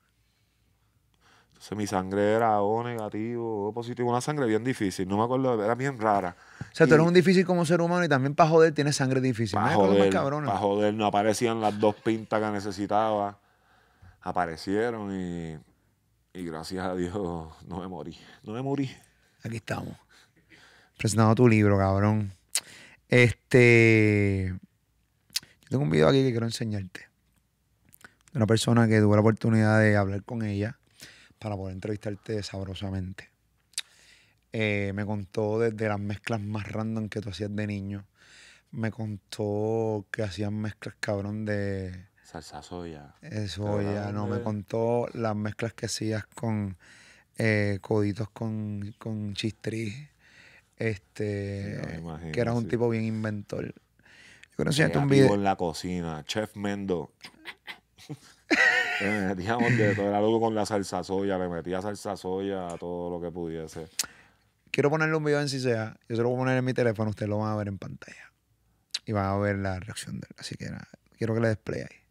S2: Entonces mi sangre era O negativo, O positivo, una sangre bien difícil, no me acuerdo, era bien rara. O sea, tú eres un
S1: difícil como ser humano y también para joder tienes sangre difícil. Para joder, para
S2: joder, no aparecían las dos pintas que necesitaba aparecieron y, gracias a Dios no me morí. No me morí. Aquí estamos.
S1: Presentando tu libro, cabrón. Este. Yo tengo un video aquí que quiero enseñarte. De una persona que tuve la oportunidad de hablar con ella para poder entrevistarte sabrosamente. Eh, me contó desde las mezclas más random que tú hacías de niño. Me contó que hacían mezclas, cabrón, de
S2: Salsa soya.
S1: eso soya, no, me contó las mezclas que hacías con eh, coditos con, con chistri, este, que era un tipo bien inventor. Yo creo que un video.
S2: en la cocina, Chef Mendo. le que todo, era loco con la salsa soya, le metía salsa soya a todo lo que pudiese.
S1: Quiero ponerle un video en si sea, yo se lo voy a poner en mi teléfono, ustedes lo van a ver en pantalla. Y van a ver la reacción de él. Así que nada, quiero que le despliegue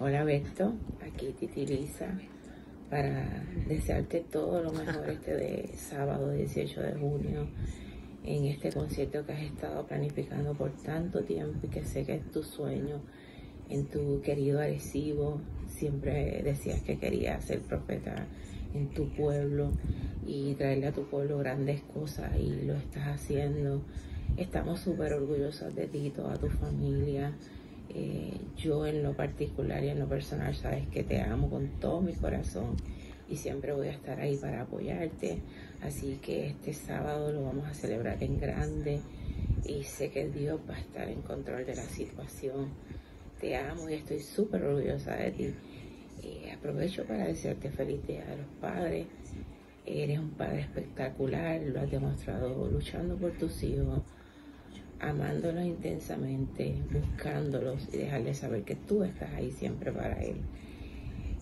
S3: Hola, Beto. Aquí Titi Lisa para desearte todo lo mejor este de sábado 18 de junio en este concierto que has estado planificando por tanto tiempo y que sé que es tu sueño en tu querido Arecibo. Siempre decías que querías ser profeta en tu pueblo y traerle a tu pueblo grandes cosas y lo estás haciendo. Estamos súper orgullosos de ti, toda tu familia. Eh, yo en lo particular y en lo personal sabes que te amo con todo mi corazón y siempre voy a estar ahí para apoyarte. Así que este sábado lo vamos a celebrar en grande y sé que Dios va a estar en control de la situación. Te amo y estoy súper orgullosa de ti aprovecho para desearte feliz día a los padres. Eres un padre espectacular, lo has demostrado luchando por tus hijos, amándolos intensamente, buscándolos y dejarles saber que tú estás ahí siempre para él.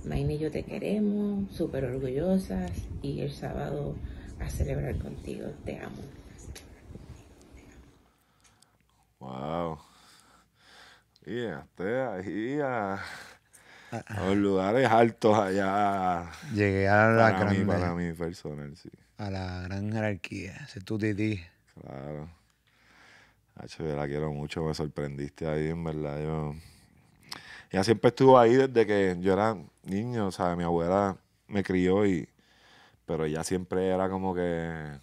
S3: Maine y yo te queremos, súper orgullosas y el sábado a celebrar contigo. Te amo.
S2: Wow. Y hasta este, ahí ah, los lugares altos allá. Llegué a la para Mí, sí. A la gran jerarquía, ese te di. Claro. H, yo la quiero mucho, me sorprendiste ahí, en verdad. Yo... Ella siempre estuvo ahí desde que yo era niño, o sea, mi abuela me crió y... Pero ella siempre era como que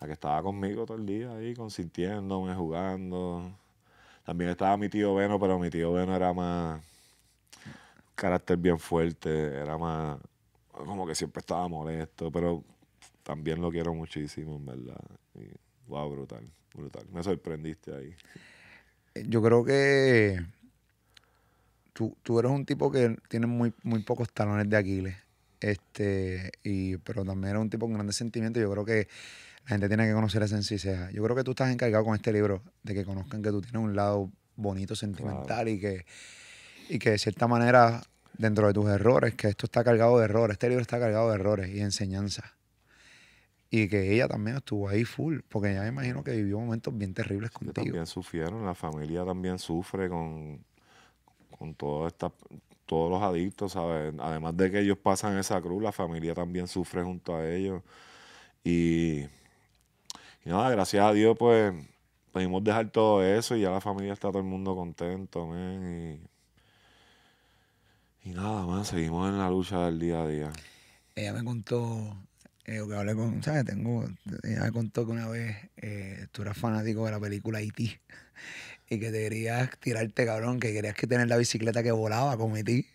S2: la que estaba conmigo todo el día ahí, consintiéndome, jugando. También estaba mi tío Beno, pero mi tío Beno era más carácter bien fuerte, era más como que siempre estaba molesto, pero también lo quiero muchísimo, en verdad. wow, brutal, brutal. Me sorprendiste ahí. Yo creo que
S1: tú, eres un tipo que tiene muy, muy pocos talones de Aquiles. Este, y, pero también eres un tipo con grandes sentimientos. Yo creo que la gente tiene que conocer esa en Yo creo que tú estás encargado con este libro de que conozcan que tú tienes un lado bonito, sentimental y que y que de cierta manera, dentro de tus errores, que esto está cargado de errores, este libro está cargado de errores y enseñanza Y que ella también estuvo ahí full, porque ya me imagino que vivió momentos bien terribles contigo. También
S2: sufrieron, la familia también sufre con, con todo todos los adictos, ¿sabes? Además de que ellos pasan esa cruz, la familia también sufre junto a ellos. Y, nada, gracias a Dios, pues pudimos dejar todo eso y ya la familia está todo el mundo contento, y y nada más, seguimos en la lucha del día a día.
S1: Ella me contó, eh, que hablé con, ¿sabes? Tengo, ella contó que una vez eh, tú eras fanático de la película Haití e y que te querías tirarte, cabrón, que querías que tener la bicicleta que volaba con Haití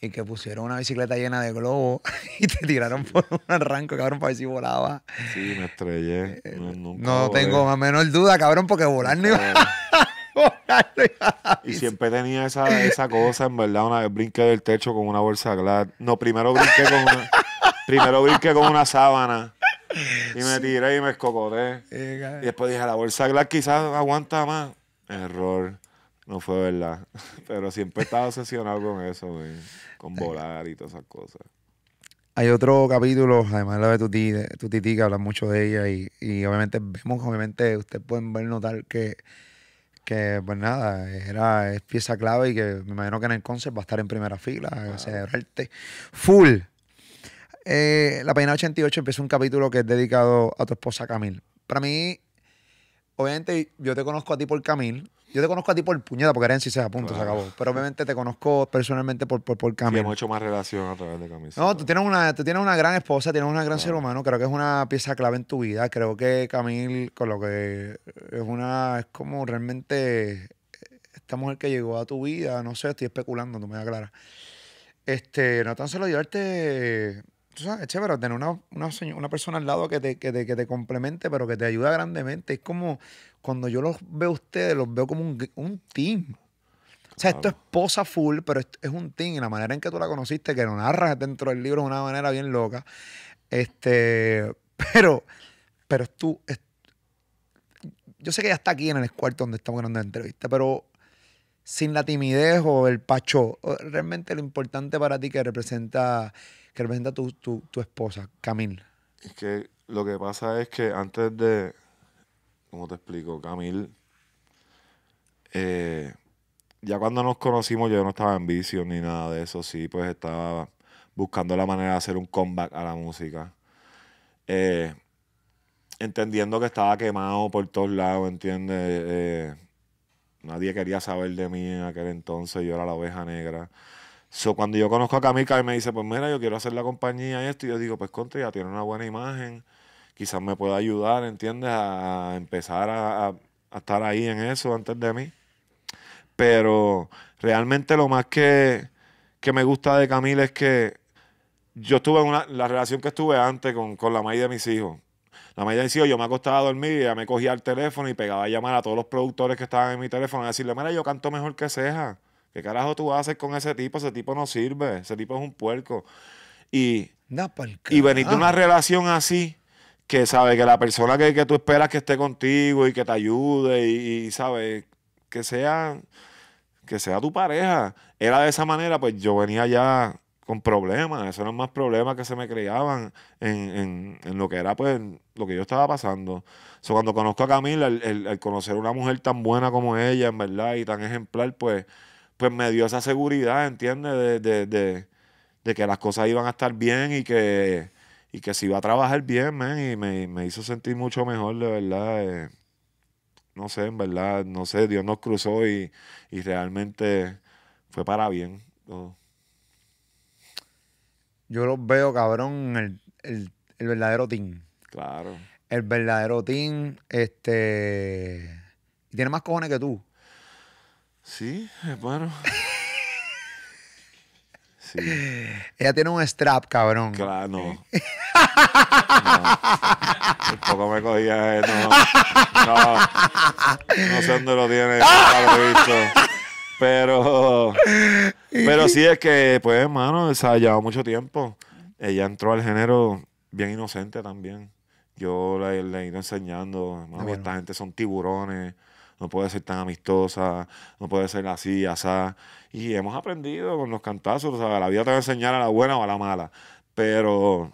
S1: e y que pusieron una bicicleta llena de globos y te tiraron por un arranco, cabrón, para ver si volaba.
S2: Sí, me estrellé. Eh, no, tengo la
S1: menor duda, cabrón, porque volar no
S2: y siempre tenía esa, cosa, en verdad, una vez brinqué del techo con una bolsa glad. No, primero brinqué con una, primero brinqué con una sábana. Y me tiré y me escocoté. Y después dije, la bolsa glad quizás aguanta más. Error. No fue verdad. Pero siempre estaba obsesionado con eso, Con volar y todas esas cosas.
S1: Hay otro capítulo, además de la de tu, títica tu que habla mucho de ella y, y obviamente vemos, obviamente ustedes pueden ver, notar que que pues nada, era, es pieza clave y que me imagino que en el concert va a estar en primera fila, full. Eh, la página 88 empieza un capítulo que es dedicado a tu esposa Camil. Para mí, obviamente yo te conozco a ti por Camil. Yo te conozco a ti por puñeta, porque en si se punto, se acabó. Pero obviamente te conozco personalmente por, por, por Camil. Y hemos
S2: hecho más relación a través de Camil.
S1: No, tú tienes, una, tú una gran esposa, tienes un gran ser humano. Creo que es una pieza clave en tu vida. Creo que Camil, con lo que es una. Es como realmente esta mujer que llegó a tu vida. No sé, estoy especulando, no me clara. Este, no tan solo llevarte tú sabes, chévere tener una, una, persona al lado que te, que, te, complemente, pero que te ayuda grandemente. Es como cuando yo los veo a ustedes, los veo como un, team. O sea, esto es posa full, pero es, un team. Y la manera en que tú la conociste, que lo narras dentro del libro de una manera bien loca. Este, pero, pero tú. yo sé que ya está aquí en el cuarto donde estamos ganando la entrevista, pero sin la timidez o el pacho, realmente lo importante para ti que representa que representa tu, tu, esposa, Camil?
S2: Es que lo que pasa es que antes de, ¿cómo te explico? Camil, eh, ya cuando nos conocimos yo no estaba en vicio ni nada de eso, sí, pues estaba buscando la manera de hacer un comeback a la música. Eh, entendiendo que estaba quemado por todos lados, ¿entiendes? Eh, nadie quería saber de mí en aquel entonces, yo era la oveja negra. So, cuando yo conozco a Camila y me dice, pues mira, yo quiero hacer la compañía y esto, y yo digo, pues contra, ya tiene una buena imagen, quizás me pueda ayudar, ¿entiendes? A empezar a, estar ahí en eso antes de mí. Pero realmente lo más que, me gusta de Camila es que yo tuve una, la relación que estuve antes con, la madre de mis hijos. La de mis hijos, yo me acostaba a dormir y ya me cogía el teléfono y pegaba a llamar a todos los productores que estaban en mi teléfono y decirle, mira, yo canto mejor que Ceja. ¿Qué carajo tú haces con ese tipo? Ese tipo no sirve, ese tipo es un puerco. Y, y venir de una relación así, que sabe que la persona que, que, tú esperas que esté contigo y que te ayude y, que sea, que sea tu pareja, era de esa manera, pues yo venía ya con problemas, esos eran más problemas que se me creaban en, lo que era pues lo que yo estaba pasando. So, cuando conozco a Camila, el, conocer a una mujer tan buena como ella, en verdad, y tan ejemplar, pues pues me dio esa seguridad, ¿entiendes? De, de, de, de, que las cosas iban a estar bien y que, que se iba a trabajar bien, y me, me hizo sentir mucho mejor, de verdad. Eh, no sé, en verdad, no sé, Dios nos cruzó y, y realmente fue para bien. Yo lo veo,
S1: cabrón, el, el verdadero team. Claro. El verdadero team, este. Tiene más cojones que tú. Sí, hermano. Sí. Ella tiene un strap, cabrón.
S2: Claro, no.
S1: me cogía, eh, no.
S2: No, no sé dónde lo tiene, Pero, pero sí es que, pues, hermano, se ha llevado mucho tiempo. Ella entró al género bien inocente también. Yo le, he ido enseñando, ah, esta gente son tiburones no puede ser tan amistosa, no puede ser así, asá. Y hemos aprendido con los cantazos, sea la vida te va a enseñar a la buena o a la mala. Pero,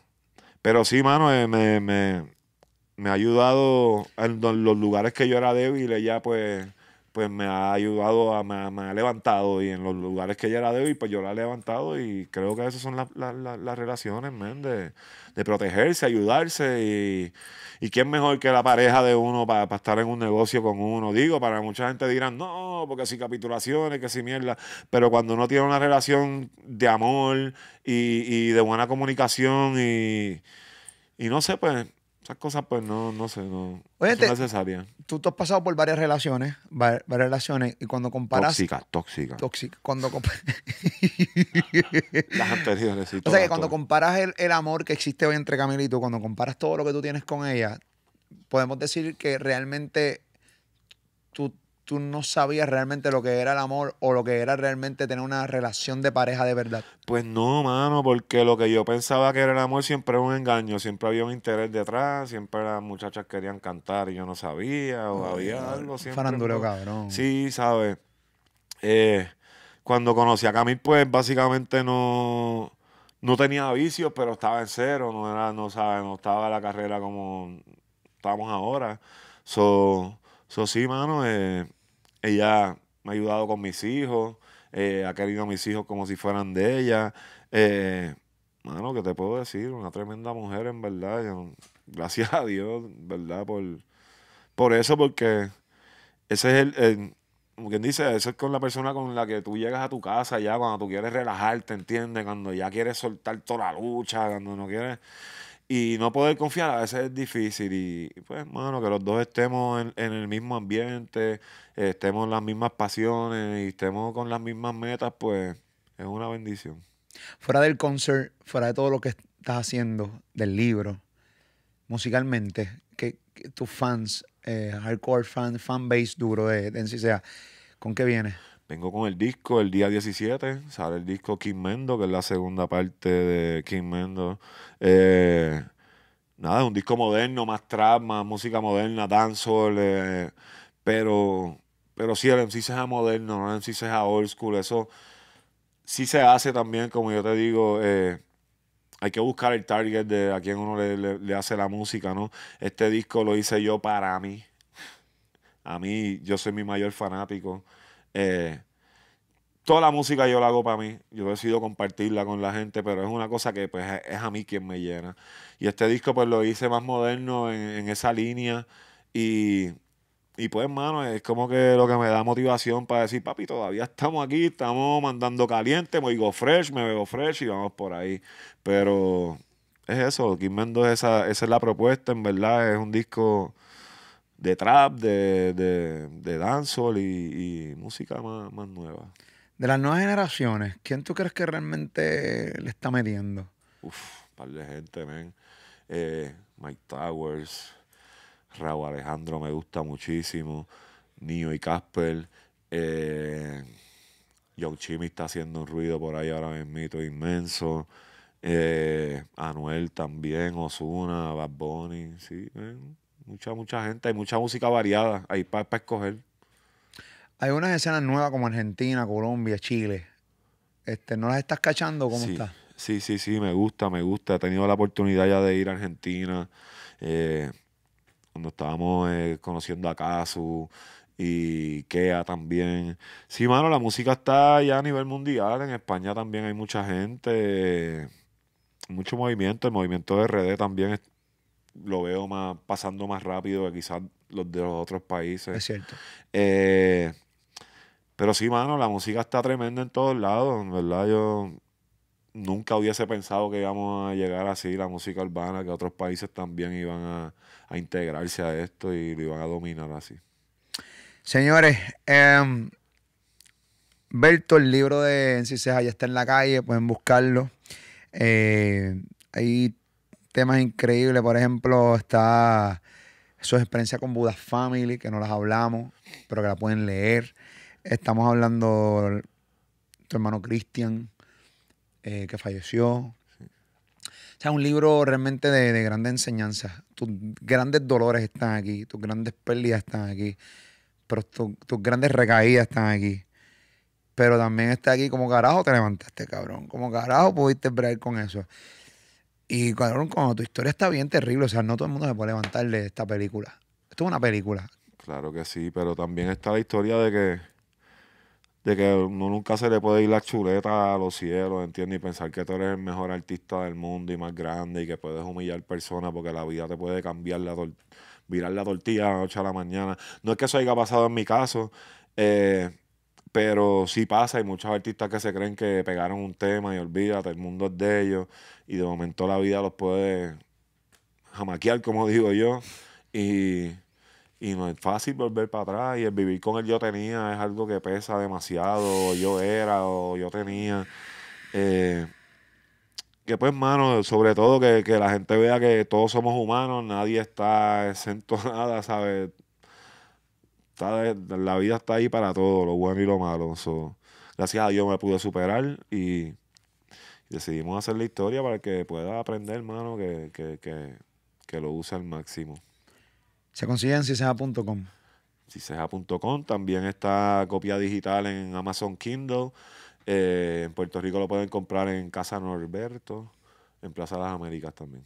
S2: pero sí, mano, eh, me, me, ha ayudado en los lugares que yo era débil, ella pues pues me ha ayudado, a, me, ha levantado y en los lugares que ella era débil... pues yo la he levantado y creo que esas son las relaciones, men, de, de, protegerse, ayudarse y, ¿Y quién mejor que la pareja de uno para, estar en un negocio con uno? Digo, para mucha gente dirán, no, porque si capitulaciones, que si mierda. Pero cuando uno tiene una relación de amor y, de buena comunicación y, y no sé, pues esas cosas, pues no, no sé, no, son necesarias.
S1: Tú, has pasado por varias relaciones, varias, relaciones, y cuando comparas. Tóxicas, tóxicas. Tóxicas. Cuando
S2: Las anteriores, O sea que cuando
S1: comparas el, el, amor que existe hoy entre Camila y tú, cuando comparas todo lo que tú tienes con ella, podemos decir que realmente tú tú no sabías realmente lo que era el amor o lo que era realmente tener una relación de pareja de verdad?
S2: Pues no, mano, porque lo que yo pensaba que era el amor siempre era un engaño, siempre había un interés detrás, siempre las muchachas querían cantar y yo no sabía, o había algo siempre. cabrón. Sí, ¿sabes? Eh, cuando conocí a Camil, pues básicamente no, no tenía vicios, pero estaba en cero, no era, no, ¿sabes? no estaba la carrera como estamos ahora. So, eso sí, mano, eh, ella me ha ayudado con mis hijos, eh, ha querido a mis hijos como si fueran de ella. Eh, mano, ¿qué te puedo decir? Una tremenda mujer, en verdad. gracias a Dios, ¿verdad? Por, por eso, porque ese es el, como quien dice, eso es con la persona con la que tú llegas a tu casa ya cuando tú quieres relajarte, ¿entiendes? Cuando ya quieres soltar toda la lucha, cuando no quieres. Y no poder confiar a veces es difícil. Y pues, bueno que los dos estemos en, el mismo ambiente, estemos en las mismas pasiones y estemos con las mismas metas, pues es una bendición.
S1: Fuera del concert, fuera de todo lo que estás haciendo, del libro, musicalmente, que, tus fans, eh, hardcore fans, fan base duro de, de sea ¿con qué vienes?
S2: Vengo con el disco el día 17, sale el disco King Mendo, que es la segunda parte de King Mendo. Eh, nada, es un disco moderno, más trap, más música moderna, dancehall, eh, pero, pero sí, el se hace moderno, el se sea old school, eso sí se hace también, como yo te digo, eh, hay que buscar el target de a quien uno le, le, le hace la música, ¿no? Este disco lo hice yo para mí. A mí, yo soy mi mayor fanático. Eh, toda la música yo la hago para mí. Yo decido compartirla con la gente, pero es una cosa que pues es a mí quien me llena. Y este disco pues lo hice más moderno en, en esa línea y, y pues hermano, es como que lo que me da motivación para decir, papi, todavía estamos aquí, estamos mandando caliente, me digo fresh, me veo fresh y vamos por ahí. Pero es eso, Kim Mendoza, esa, esa es la propuesta, en verdad, es un disco de trap, de, de, de dancehall y, música más, nueva.
S1: De las nuevas generaciones, ¿quién tú crees que realmente le está metiendo? Uf,
S2: un par de gente, ven eh, Mike Towers, Raúl Alejandro me gusta muchísimo, Nio y Casper, eh, Young está haciendo un ruido por ahí ahora mismo inmenso. Eh, Anuel también, Osuna, Bad Bunny, sí, ven. Mucha, mucha gente. Hay mucha música variada hay para escoger.
S1: Hay unas escenas nuevas como Argentina, Colombia, Chile. Este, ¿No las estás cachando? ¿Cómo sí.
S2: Sí, sí, sí, me gusta, me gusta. He tenido la oportunidad ya de ir a Argentina. Eh, cuando estábamos eh, conociendo a Casu y Kea también. Sí, mano, la música está ya a nivel mundial. En España también hay mucha gente, mucho movimiento. El movimiento de RD también lo veo más pasando más rápido que quizás los de los otros países. Es cierto. Eh, pero sí, mano, la música está tremenda en todos lados, ¿verdad? Yo nunca hubiese pensado que íbamos a llegar así, la música urbana, que otros países también iban a, integrarse a esto y lo iban a dominar así. Señores, em, Berto,
S1: el libro de Enciseja ya está en la calle, pueden buscarlo. Eh, ahí temas increíbles. Por ejemplo, está su experiencia con Buddha Family, que no las hablamos, pero que la pueden leer. Estamos hablando tu hermano Cristian, eh, que falleció. O sea, un libro realmente de, grandes enseñanzas. Tus grandes dolores están aquí, tus grandes pérdidas están aquí, pero tus grandes recaídas están aquí. Pero también está aquí como carajo te levantaste, cabrón. Como carajo pudiste bregar con eso. Y cuando, cuando tu historia está bien terrible, o sea, no todo el mundo se puede levantar de esta película. Esto es una película.
S2: Claro que sí, pero también está la historia de que de que uno nunca se le puede ir la chuleta a los cielos, ¿entiendes? Y pensar que tú eres el mejor artista del mundo y más grande y que puedes humillar personas porque la vida te puede cambiar la virar la tortilla a la noche a la mañana. No es que eso haya pasado en mi caso, eh, pero sí pasa, hay muchos artistas que se creen que pegaron un tema y olvídate, el mundo es de ellos. Y de momento la vida los puede jamaquear, como digo yo. Y, no es fácil volver para atrás. Y el vivir con el yo tenía es algo que pesa demasiado. O yo era o yo tenía. Eh, que pues, mano, sobre todo que, que, la gente vea que todos somos humanos, nadie está exento a nada, ¿sabes? la vida está ahí para todo, lo bueno y lo malo. So, gracias a Dios me pude superar y decidimos hacer la historia para que pueda aprender, hermano, que, que, lo use al máximo.
S1: Se consigue en ciseja.com.
S2: Ciseja.com. También está copia digital en Amazon Kindle. Eh, en Puerto Rico lo pueden comprar en Casa Norberto, en Plaza de las Américas también.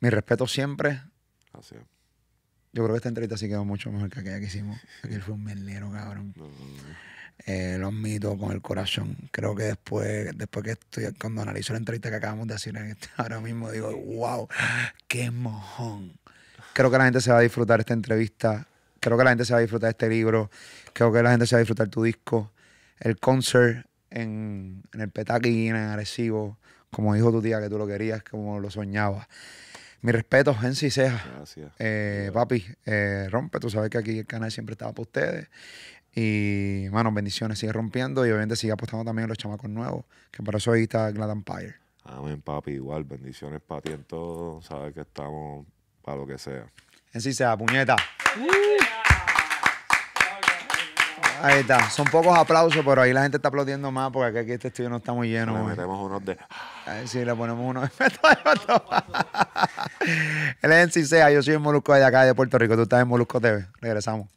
S1: Mi respeto siempre. Gracias. Yo creo que esta entrevista sí quedó mucho mejor que aquella que hicimos. Aquel fue un merlero, cabrón. Eh, los mitos con el corazón. Creo que después, después que estoy, cuando analizo la entrevista que acabamos de hacer este, ahora mismo, digo, wow, qué mojón. Creo que la gente se va a disfrutar esta entrevista. Creo que la gente se va a disfrutar este libro. Creo que la gente se va a disfrutar tu disco. El concert en, en el Petaki, en Arecibo, como dijo tu tía, que tú lo querías, como lo soñabas. Mi respeto, Gensi Ceja. Gracias. Eh, papi, eh, rompe. Tú sabes que aquí el canal siempre estaba para ustedes. Y, mano, bendiciones. Sigue rompiendo y obviamente sigue apostando también a los chamacos nuevos, que para eso ahí está Glad Empire.
S2: Amén, papi. Igual, bendiciones para ti en todo. Sabes que estamos para lo que sea. Gensi Ceja, puñeta.
S1: Uh. Ahí está. Son pocos aplausos, pero ahí la gente está aplaudiendo más porque aquí este estudio no está muy lleno. Le metemos unos de. sí, le ponemos unos de. el yo soy en Molusco de acá de Puerto Rico. Tú estás en Molusco TV. Regresamos.